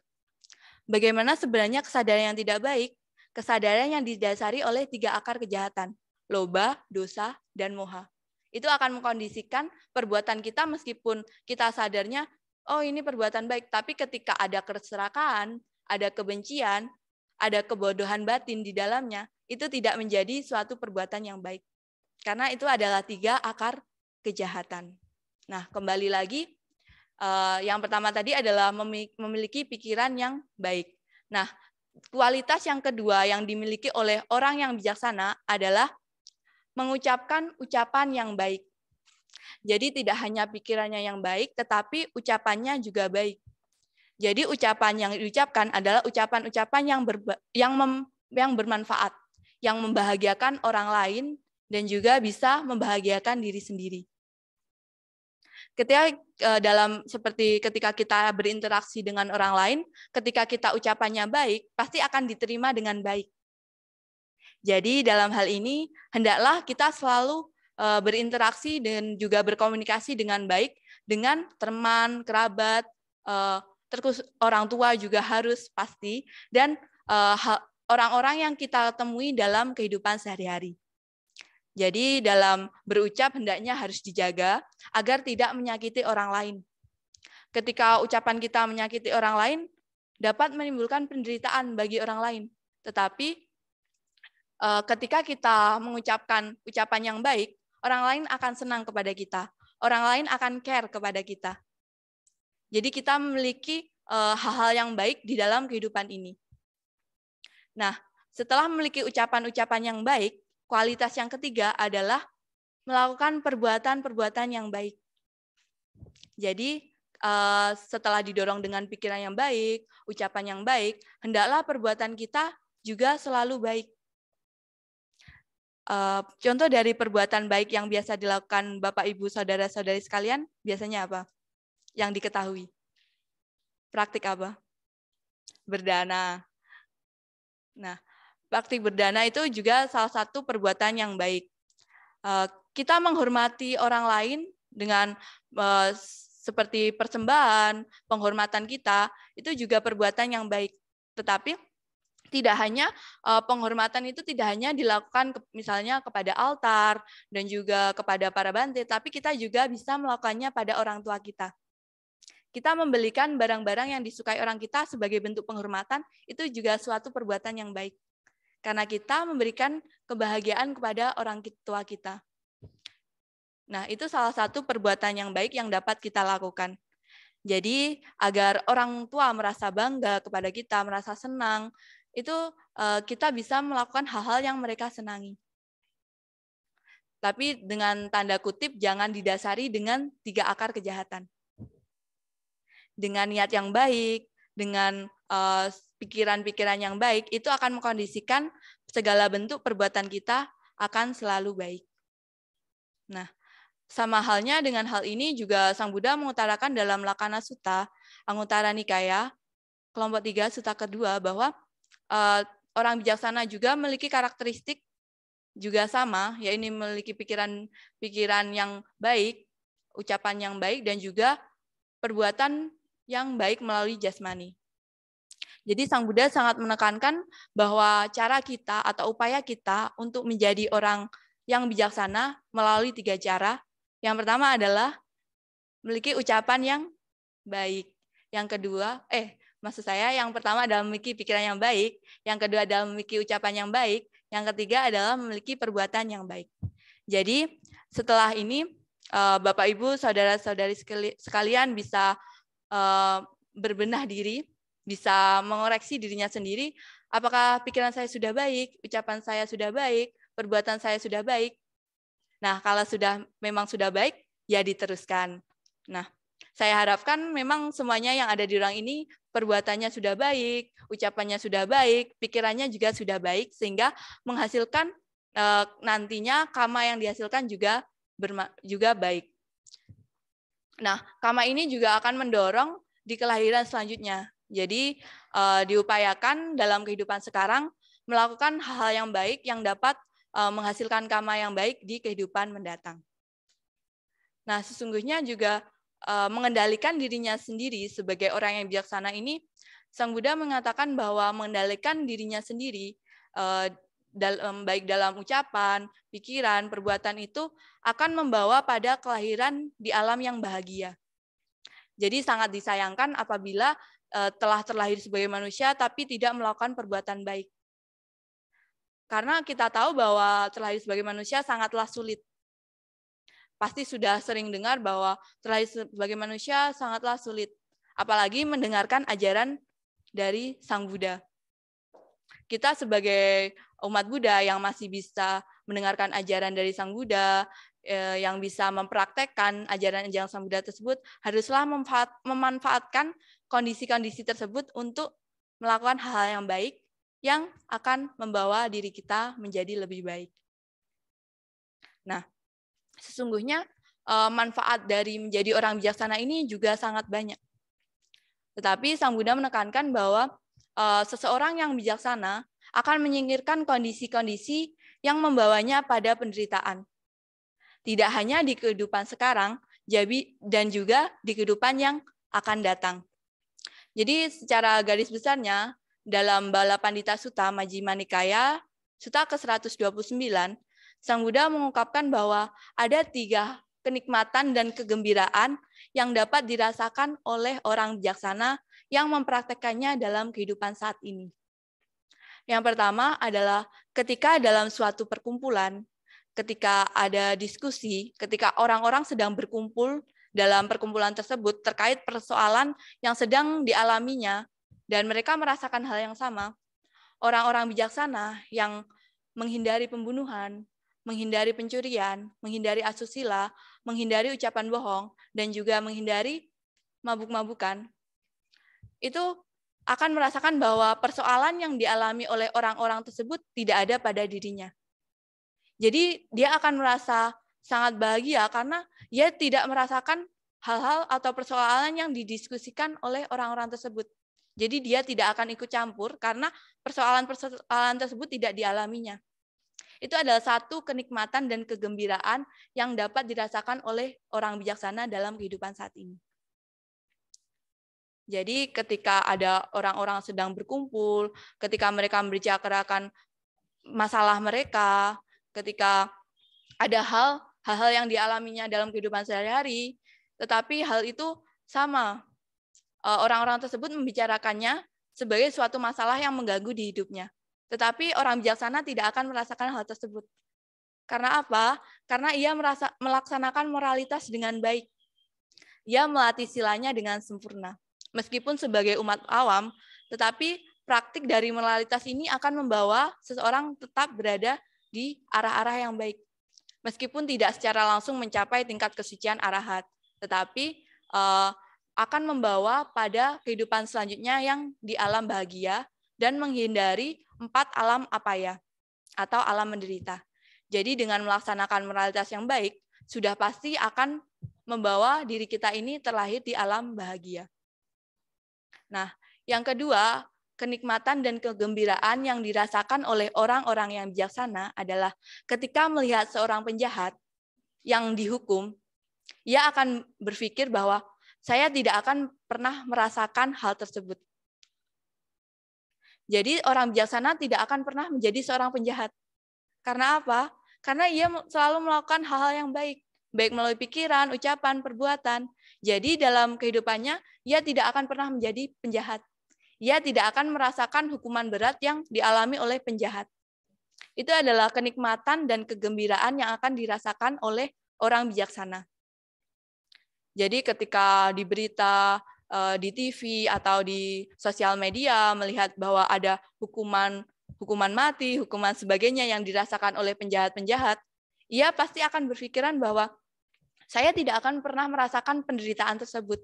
Bagaimana sebenarnya kesadaran yang tidak baik? Kesadaran yang didasari oleh tiga akar kejahatan, loba, dosa, dan moha. Itu akan mengkondisikan perbuatan kita meskipun kita sadarnya, oh ini perbuatan baik, tapi ketika ada keserakaan, ada kebencian, ada kebodohan batin di dalamnya, itu tidak menjadi suatu perbuatan yang baik. Karena itu adalah tiga akar kejahatan. Nah, kembali lagi, eh, yang pertama tadi adalah memiliki pikiran yang baik. Nah, kualitas yang kedua yang dimiliki oleh orang yang bijaksana adalah mengucapkan ucapan yang baik. Jadi tidak hanya pikirannya yang baik, tetapi ucapannya juga baik. Jadi ucapan yang diucapkan adalah ucapan-ucapan yang berba, yang mem, yang bermanfaat, yang membahagiakan orang lain dan juga bisa membahagiakan diri sendiri. Ketika eh, dalam seperti ketika kita berinteraksi dengan orang lain, ketika kita ucapannya baik, pasti akan diterima dengan baik. Jadi dalam hal ini hendaklah kita selalu eh, berinteraksi dan juga berkomunikasi dengan baik dengan teman, kerabat, eh, terus orang tua juga harus pasti dan eh, orang-orang yang kita temui dalam kehidupan sehari-hari. Jadi dalam berucap hendaknya harus dijaga agar tidak menyakiti orang lain. Ketika ucapan kita menyakiti orang lain dapat menimbulkan penderitaan bagi orang lain. Tetapi eh, ketika kita mengucapkan ucapan yang baik, orang lain akan senang kepada kita. Orang lain akan care kepada kita. Jadi kita memiliki eh, hal-hal yang baik di dalam kehidupan ini. Nah, setelah memiliki ucapan-ucapan yang baik, kualitas yang ketiga adalah melakukan perbuatan-perbuatan yang baik. Jadi, eh, setelah didorong dengan pikiran yang baik, ucapan yang baik, hendaklah perbuatan kita juga selalu baik. Eh, contoh dari perbuatan baik yang biasa dilakukan Bapak, Ibu, Saudara, Saudari sekalian, biasanya apa? yang diketahui? Praktik apa? Berdana. Nah, praktik berdana itu juga salah satu perbuatan yang baik. Eh, kita menghormati orang lain dengan eh, seperti persembahan, penghormatan kita, itu juga perbuatan yang baik. Tetapi tidak hanya eh, penghormatan itu tidak hanya dilakukan misalnya kepada altar dan juga kepada para bante, tapi kita juga bisa melakukannya pada orang tua kita kita membelikan barang-barang yang disukai orang kita sebagai bentuk penghormatan itu juga suatu perbuatan yang baik. Karena kita memberikan kebahagiaan kepada orang tua kita. Nah, itu salah satu perbuatan yang baik yang dapat kita lakukan. Jadi, agar orang tua merasa bangga kepada kita, merasa senang, itu eh, kita bisa melakukan hal-hal yang mereka senangi. Tapi dengan tanda kutip, jangan didasari dengan tiga akar kejahatan dengan niat yang baik, dengan eh, pikiran-pikiran yang baik, itu akan mengkondisikan segala bentuk perbuatan kita akan selalu baik. Nah, sama halnya dengan hal ini juga Sang Buddha mengutarakan dalam Lakana Sutta, Anguttara Nikaya, kelompok tiga Sutta kedua, bahwa uh, orang bijaksana juga memiliki karakteristik juga sama, yaitu memiliki pikiran-pikiran yang baik, ucapan yang baik, dan juga perbuatan yang baik melalui jasmani. Jadi Sang Buddha sangat menekankan bahwa cara kita atau upaya kita untuk menjadi orang yang bijaksana melalui tiga cara. Yang pertama adalah memiliki ucapan yang baik. Yang kedua, eh maksud saya yang pertama adalah memiliki pikiran yang baik, yang kedua adalah memiliki ucapan yang baik, yang ketiga adalah memiliki perbuatan yang baik. Jadi setelah ini eh, Bapak Ibu, saudara-saudari sekalian bisa Eh, berbenah diri, bisa mengoreksi dirinya sendiri, apakah pikiran saya sudah baik, ucapan saya sudah baik, perbuatan saya sudah baik. Nah, kalau sudah memang sudah baik, ya diteruskan. Nah, saya harapkan memang semuanya yang ada di ruang ini perbuatannya sudah baik, ucapannya sudah baik, pikirannya juga sudah baik sehingga menghasilkan e, nantinya karma yang dihasilkan juga berma, juga baik. Nah, kama ini juga akan mendorong di kelahiran selanjutnya. Jadi uh, diupayakan dalam kehidupan sekarang melakukan hal-hal yang baik yang dapat uh, menghasilkan kama yang baik di kehidupan mendatang. Nah, sesungguhnya juga uh, mengendalikan dirinya sendiri sebagai orang yang bijaksana ini, Sang Buddha mengatakan bahwa mengendalikan dirinya sendiri uh, dalam baik dalam ucapan, pikiran, perbuatan itu akan membawa pada kelahiran di alam yang bahagia. Jadi sangat disayangkan apabila eh, telah terlahir sebagai manusia tapi tidak melakukan perbuatan baik. Karena kita tahu bahwa terlahir sebagai manusia sangatlah sulit. Pasti sudah sering dengar bahwa terlahir sebagai manusia sangatlah sulit, apalagi mendengarkan ajaran dari Sang Buddha kita sebagai umat Buddha yang masih bisa mendengarkan ajaran dari Sang Buddha, eh, yang bisa mempraktekkan ajaran-ajaran Sang Buddha tersebut, haruslah memanfaatkan kondisi-kondisi tersebut untuk melakukan hal-hal yang baik yang akan membawa diri kita menjadi lebih baik. Nah, sesungguhnya eh, manfaat dari menjadi orang bijaksana ini juga sangat banyak. Tetapi Sang Buddha menekankan bahwa eh, seseorang yang bijaksana akan menyingkirkan kondisi-kondisi yang membawanya pada penderitaan. Tidak hanya di kehidupan sekarang, dan juga di kehidupan yang akan datang. Jadi secara garis besarnya, dalam Balapandita Sutta Majjhima Nikaya, Sutta ke-129, Sang Buddha mengungkapkan bahwa ada tiga kenikmatan dan kegembiraan yang dapat dirasakan oleh orang bijaksana yang mempraktekannya dalam kehidupan saat ini. Yang pertama adalah ketika dalam suatu perkumpulan, ketika ada diskusi, ketika orang-orang sedang berkumpul dalam perkumpulan tersebut terkait persoalan yang sedang dialaminya dan mereka merasakan hal yang sama. Orang-orang bijaksana yang menghindari pembunuhan, menghindari pencurian, menghindari asusila, menghindari ucapan bohong, dan juga menghindari mabuk-mabukan, itu akan merasakan bahwa persoalan yang dialami oleh orang-orang tersebut tidak ada pada dirinya. Jadi dia akan merasa sangat bahagia karena ia tidak merasakan hal-hal atau persoalan yang didiskusikan oleh orang-orang tersebut. Jadi dia tidak akan ikut campur karena persoalan-persoalan tersebut tidak dialaminya. Itu adalah satu kenikmatan dan kegembiraan yang dapat dirasakan oleh orang bijaksana dalam kehidupan saat ini. Jadi ketika ada orang-orang sedang berkumpul, ketika mereka membicarakan masalah mereka, ketika ada hal hal-hal yang dialaminya dalam kehidupan sehari-hari, tetapi hal itu sama. Eh, orang-orang tersebut membicarakannya sebagai suatu masalah yang mengganggu di hidupnya. Tetapi orang bijaksana tidak akan merasakan hal tersebut. Karena apa? Karena ia merasa, melaksanakan moralitas dengan baik. Ia melatih silanya dengan sempurna. Meskipun sebagai umat awam, tetapi praktik dari moralitas ini akan membawa seseorang tetap berada di arah-arah yang baik. Meskipun tidak secara langsung mencapai tingkat kesucian arahat, tetapi uh, akan membawa pada kehidupan selanjutnya yang di alam bahagia dan menghindari empat alam apa ya? atau alam menderita. Jadi dengan melaksanakan moralitas yang baik, sudah pasti akan membawa diri kita ini terlahir di alam bahagia. Nah, yang kedua, kenikmatan dan kegembiraan yang dirasakan oleh orang-orang yang bijaksana adalah ketika melihat seorang penjahat yang dihukum, ia akan berpikir bahwa saya tidak akan pernah merasakan hal tersebut. Jadi orang bijaksana tidak akan pernah menjadi seorang penjahat. Karena apa? Karena ia selalu melakukan hal-hal yang baik baik melalui pikiran, ucapan, perbuatan. Jadi dalam kehidupannya, ia tidak akan pernah menjadi penjahat. Ia tidak akan merasakan hukuman berat yang dialami oleh penjahat. Itu adalah kenikmatan dan kegembiraan yang akan dirasakan oleh orang bijaksana. Jadi ketika diberita di TV eh, atau di sosial media melihat bahwa ada hukuman hukuman mati, hukuman sebagainya yang dirasakan oleh penjahat-penjahat, ia pasti akan berpikiran bahwa saya tidak akan pernah merasakan penderitaan tersebut.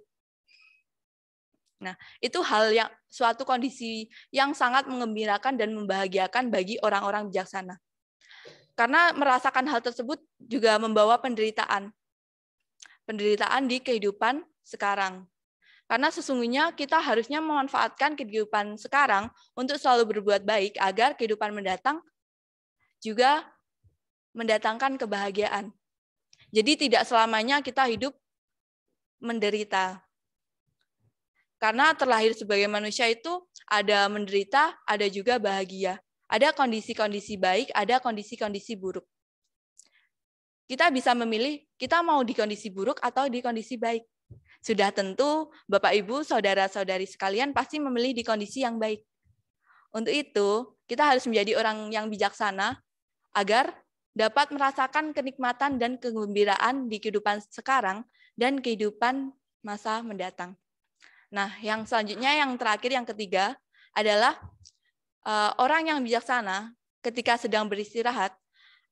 Nah, itu hal yang suatu kondisi yang sangat mengembirakan dan membahagiakan bagi orang-orang bijaksana. Karena merasakan hal tersebut juga membawa penderitaan. Penderitaan di kehidupan sekarang. Karena sesungguhnya kita harusnya memanfaatkan kehidupan sekarang untuk selalu berbuat baik agar kehidupan mendatang juga mendatangkan kebahagiaan. Jadi tidak selamanya kita hidup menderita. Karena terlahir sebagai manusia itu ada menderita, ada juga bahagia. Ada kondisi-kondisi baik, ada kondisi-kondisi buruk. Kita bisa memilih kita mau di kondisi buruk atau di kondisi baik. Sudah tentu Bapak Ibu, saudara-saudari sekalian pasti memilih di kondisi yang baik. Untuk itu, kita harus menjadi orang yang bijaksana agar dapat merasakan kenikmatan dan kegembiraan di kehidupan sekarang dan kehidupan masa mendatang. Nah, yang selanjutnya, yang terakhir, yang ketiga adalah uh, orang yang bijaksana ketika sedang beristirahat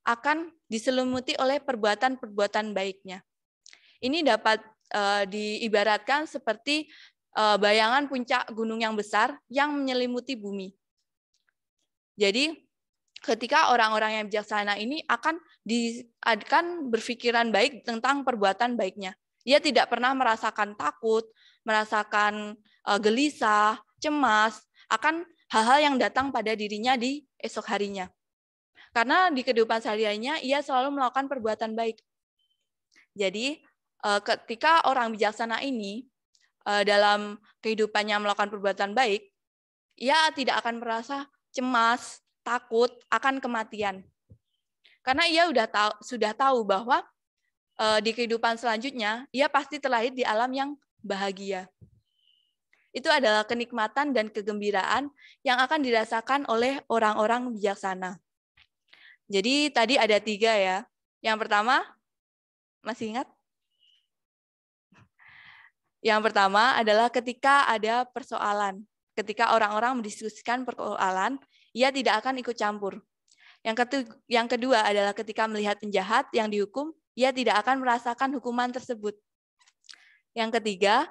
akan diselimuti oleh perbuatan-perbuatan baiknya. Ini dapat uh, diibaratkan seperti uh, bayangan puncak gunung yang besar yang menyelimuti bumi. Jadi, ketika orang-orang yang bijaksana ini akan diadakan berfikiran berpikiran baik tentang perbuatan baiknya. Ia tidak pernah merasakan takut, merasakan eh, gelisah, cemas akan hal-hal yang datang pada dirinya di esok harinya. Karena di kehidupan sehari-harinya ia selalu melakukan perbuatan baik. Jadi eh, ketika orang bijaksana ini eh, dalam kehidupannya melakukan perbuatan baik, ia tidak akan merasa cemas, takut akan kematian. Karena ia sudah tahu, sudah tahu bahwa e, di kehidupan selanjutnya ia pasti terlahir di alam yang bahagia. Itu adalah kenikmatan dan kegembiraan yang akan dirasakan oleh orang-orang bijaksana. Jadi tadi ada tiga ya. Yang pertama, masih ingat? Yang pertama adalah ketika ada persoalan. Ketika orang-orang mendiskusikan persoalan, ia tidak akan ikut campur. Yang, yang kedua adalah ketika melihat penjahat yang dihukum, ia tidak akan merasakan hukuman tersebut. Yang ketiga,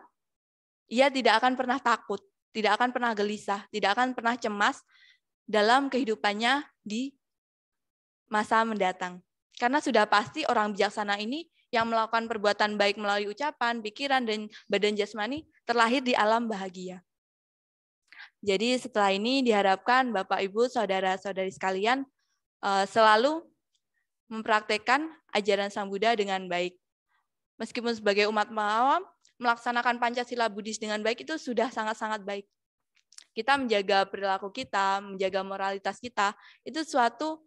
ia tidak akan pernah takut, tidak akan pernah gelisah, tidak akan pernah cemas dalam kehidupannya di masa mendatang. Karena sudah pasti orang bijaksana ini yang melakukan perbuatan baik melalui ucapan, pikiran, dan badan jasmani terlahir di alam bahagia. Jadi setelah ini diharapkan Bapak, Ibu, Saudara-saudari sekalian eh, selalu mempraktekkan ajaran Sang Buddha dengan baik. Meskipun sebagai umat awam, melaksanakan Pancasila Buddhis dengan baik itu sudah sangat-sangat baik. Kita menjaga perilaku kita, menjaga moralitas kita, itu suatu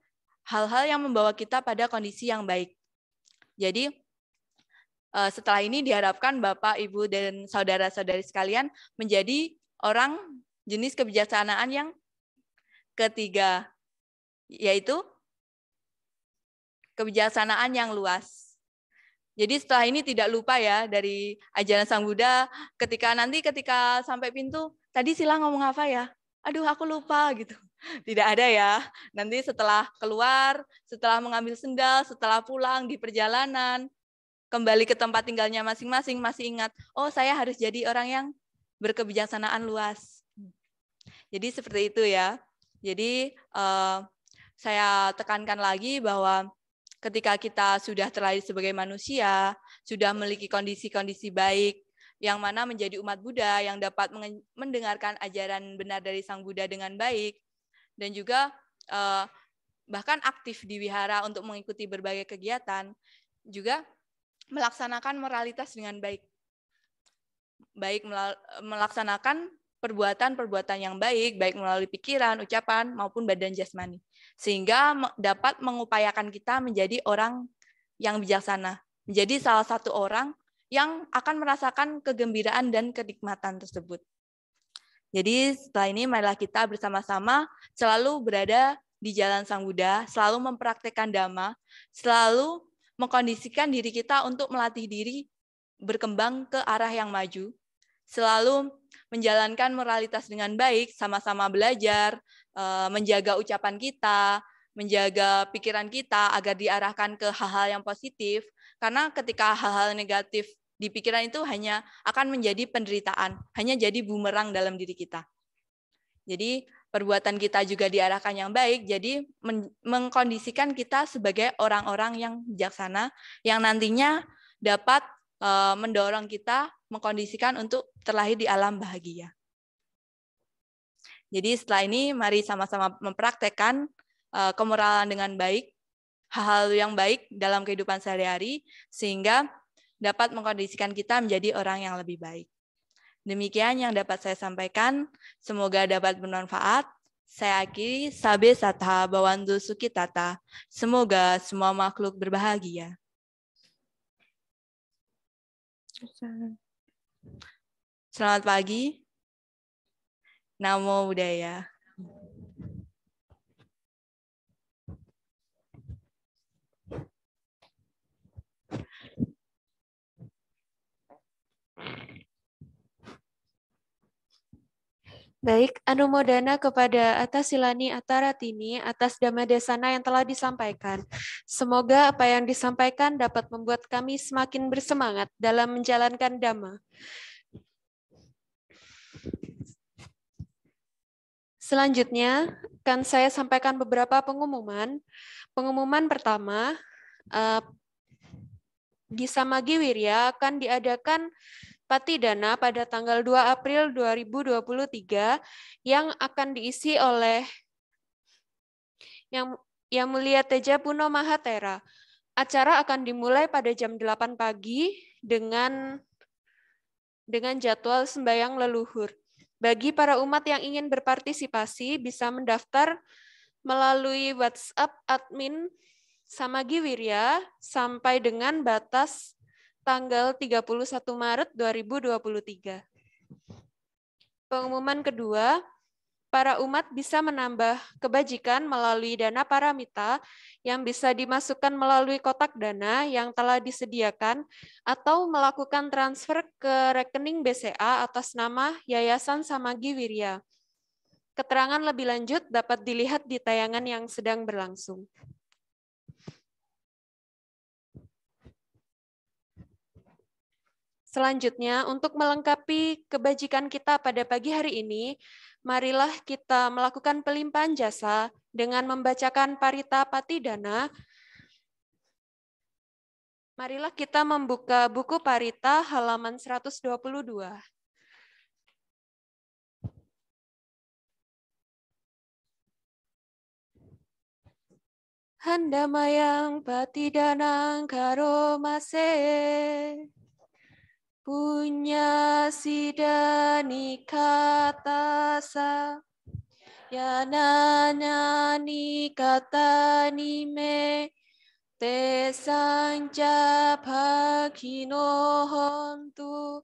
hal-hal yang membawa kita pada kondisi yang baik. Jadi, eh, setelah ini diharapkan Bapak, Ibu, dan saudara-saudari sekalian menjadi orang jenis kebijaksanaan yang ketiga, yaitu kebijaksanaan yang luas. Jadi setelah ini tidak lupa ya dari ajaran Sang Buddha ketika nanti ketika sampai pintu, tadi sila ngomong apa ya? Aduh aku lupa gitu. Tidak ada ya. Nanti setelah keluar, setelah mengambil sendal, setelah pulang di perjalanan, kembali ke tempat tinggalnya masing-masing masih ingat, oh saya harus jadi orang yang berkebijaksanaan luas jadi seperti itu ya. Jadi uh, saya tekankan lagi bahwa ketika kita sudah terlahir sebagai manusia, sudah memiliki kondisi-kondisi baik, yang mana menjadi umat Buddha yang dapat mendengarkan ajaran benar dari Sang Buddha dengan baik, dan juga uh, bahkan aktif di wihara untuk mengikuti berbagai kegiatan, juga melaksanakan moralitas dengan baik. Baik melaksanakan perbuatan-perbuatan yang baik, baik melalui pikiran, ucapan, maupun badan jasmani. Sehingga dapat mengupayakan kita menjadi orang yang bijaksana, menjadi salah satu orang yang akan merasakan kegembiraan dan kenikmatan tersebut. Jadi setelah ini marilah kita bersama-sama selalu berada di jalan Sang Buddha, selalu mempraktekkan dhamma, selalu mengkondisikan diri kita untuk melatih diri berkembang ke arah yang maju, selalu menjalankan moralitas dengan baik, sama-sama belajar, eh, menjaga ucapan kita, menjaga pikiran kita agar diarahkan ke hal-hal yang positif. Karena ketika hal-hal negatif di pikiran itu hanya akan menjadi penderitaan, hanya jadi bumerang dalam diri kita. Jadi perbuatan kita juga diarahkan yang baik, jadi men mengkondisikan kita sebagai orang-orang yang bijaksana, yang nantinya dapat e, mendorong kita mengkondisikan untuk terlahir di alam bahagia. Jadi setelah ini mari sama-sama mempraktekkan uh, eh, kemurahan dengan baik, hal-hal yang baik dalam kehidupan sehari-hari sehingga dapat mengkondisikan kita menjadi orang yang lebih baik. Demikian yang dapat saya sampaikan. Semoga dapat bermanfaat. Saya akhiri sabe satha bawandu sukitata. Semoga semua makhluk berbahagia. Terima Selamat pagi. Namo Buddhaya. Baik, Anumodana kepada atas Silani Ataratini atas Dhamma Desana yang telah disampaikan. Semoga apa yang disampaikan dapat membuat kami semakin bersemangat dalam menjalankan Dhamma. Selanjutnya, akan saya sampaikan beberapa pengumuman. Pengumuman pertama, eh, di Samagi Wirya akan diadakan Pati Dana pada tanggal 2 April 2023 yang akan diisi oleh yang yang Mulia Teja Puno Mahatera. Acara akan dimulai pada jam 8 pagi dengan dengan jadwal sembayang leluhur. Bagi para umat yang ingin berpartisipasi bisa mendaftar melalui WhatsApp admin Samagi Wirya sampai dengan batas tanggal 31 Maret 2023. Pengumuman kedua, para umat bisa menambah kebajikan melalui dana paramita yang bisa dimasukkan melalui kotak dana yang telah disediakan atau melakukan transfer ke rekening BCA atas nama Yayasan Samagi Wirya. Keterangan lebih lanjut dapat dilihat di tayangan yang sedang berlangsung. Selanjutnya, untuk melengkapi kebajikan kita pada pagi hari ini, marilah kita melakukan pelimpahan jasa dengan membacakan parita patidana. Marilah kita membuka buku parita halaman 122. mayang patidanang karo mase punya sidani ya nana ni kata ni me te sanja no hontu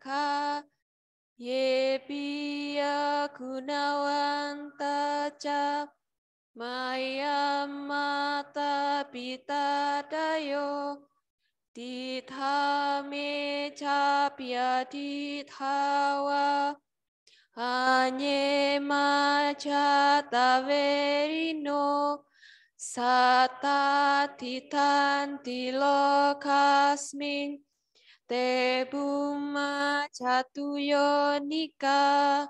ka ye biya gunawan ca Maya mata pita dayo Tita me tita wa anye macha verino sata titanti lokasmin, Tebu ma catuyo yonika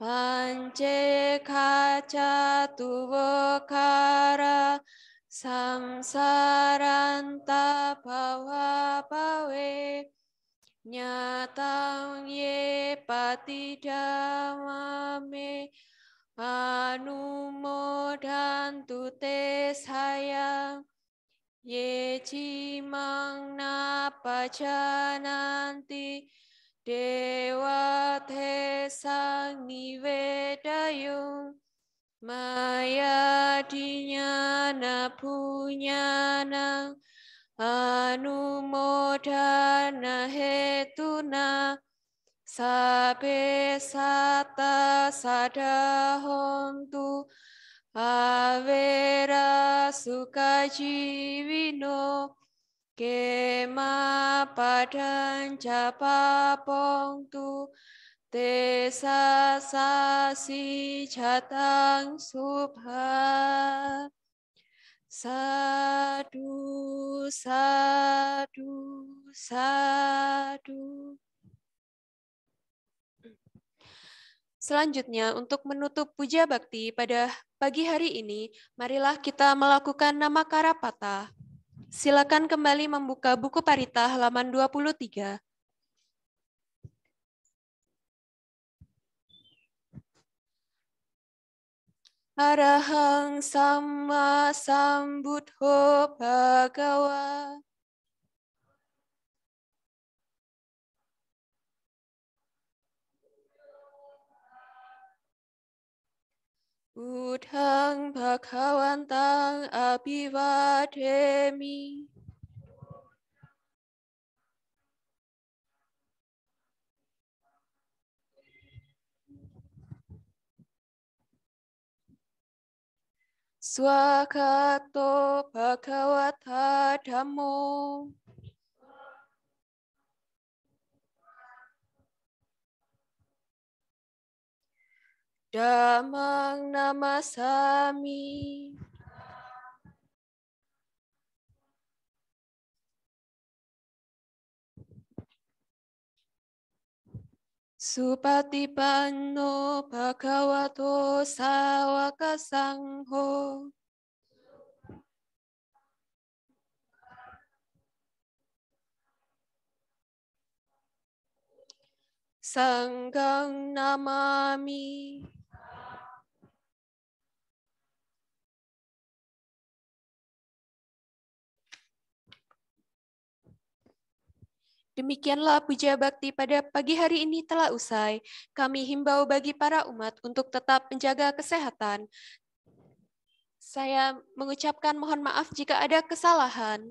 Panche kaca tuvokara samsaranta bawa bawe nyatam ye patidamame anumodantu tute sayang ye cimang nanti เทวเทสังนิเวทยุงมายาทิญาณภูญาณังอนุโมทานเหตุนาสัพเพสัตตาสัทหงตุอเวราสุขจีวิโน Kema padan japa pongtu sa si jatang subha sadu sadu sadu Selanjutnya, untuk menutup puja bakti pada pagi hari ini, marilah kita melakukan nama karapata Silakan kembali membuka buku parita halaman 23. Arahang sama sambut ho bagawa Bhutang bhagavantang abhivatemi. Swakato bhagavata dhammo. Damang Sami, Supati panno bhagavato sawaka sangho. Sanggang namami. Demikianlah puja bakti pada pagi hari ini telah usai. Kami himbau bagi para umat untuk tetap menjaga kesehatan. Saya mengucapkan mohon maaf jika ada kesalahan.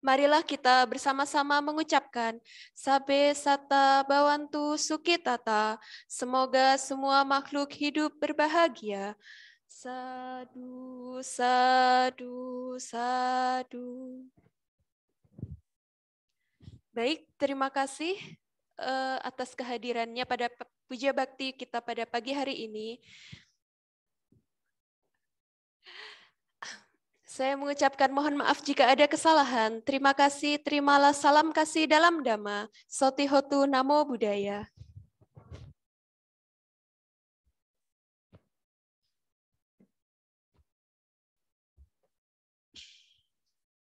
Marilah kita bersama-sama mengucapkan Sabe Sata Bawantu Sukitata. Semoga semua makhluk hidup berbahagia. Sadu, sadu, sadu. Baik, terima kasih uh, atas kehadirannya pada puja bakti kita pada pagi hari ini. Saya mengucapkan mohon maaf jika ada kesalahan. Terima kasih, terimalah salam kasih dalam dhamma. Sotihotu namo buddhaya.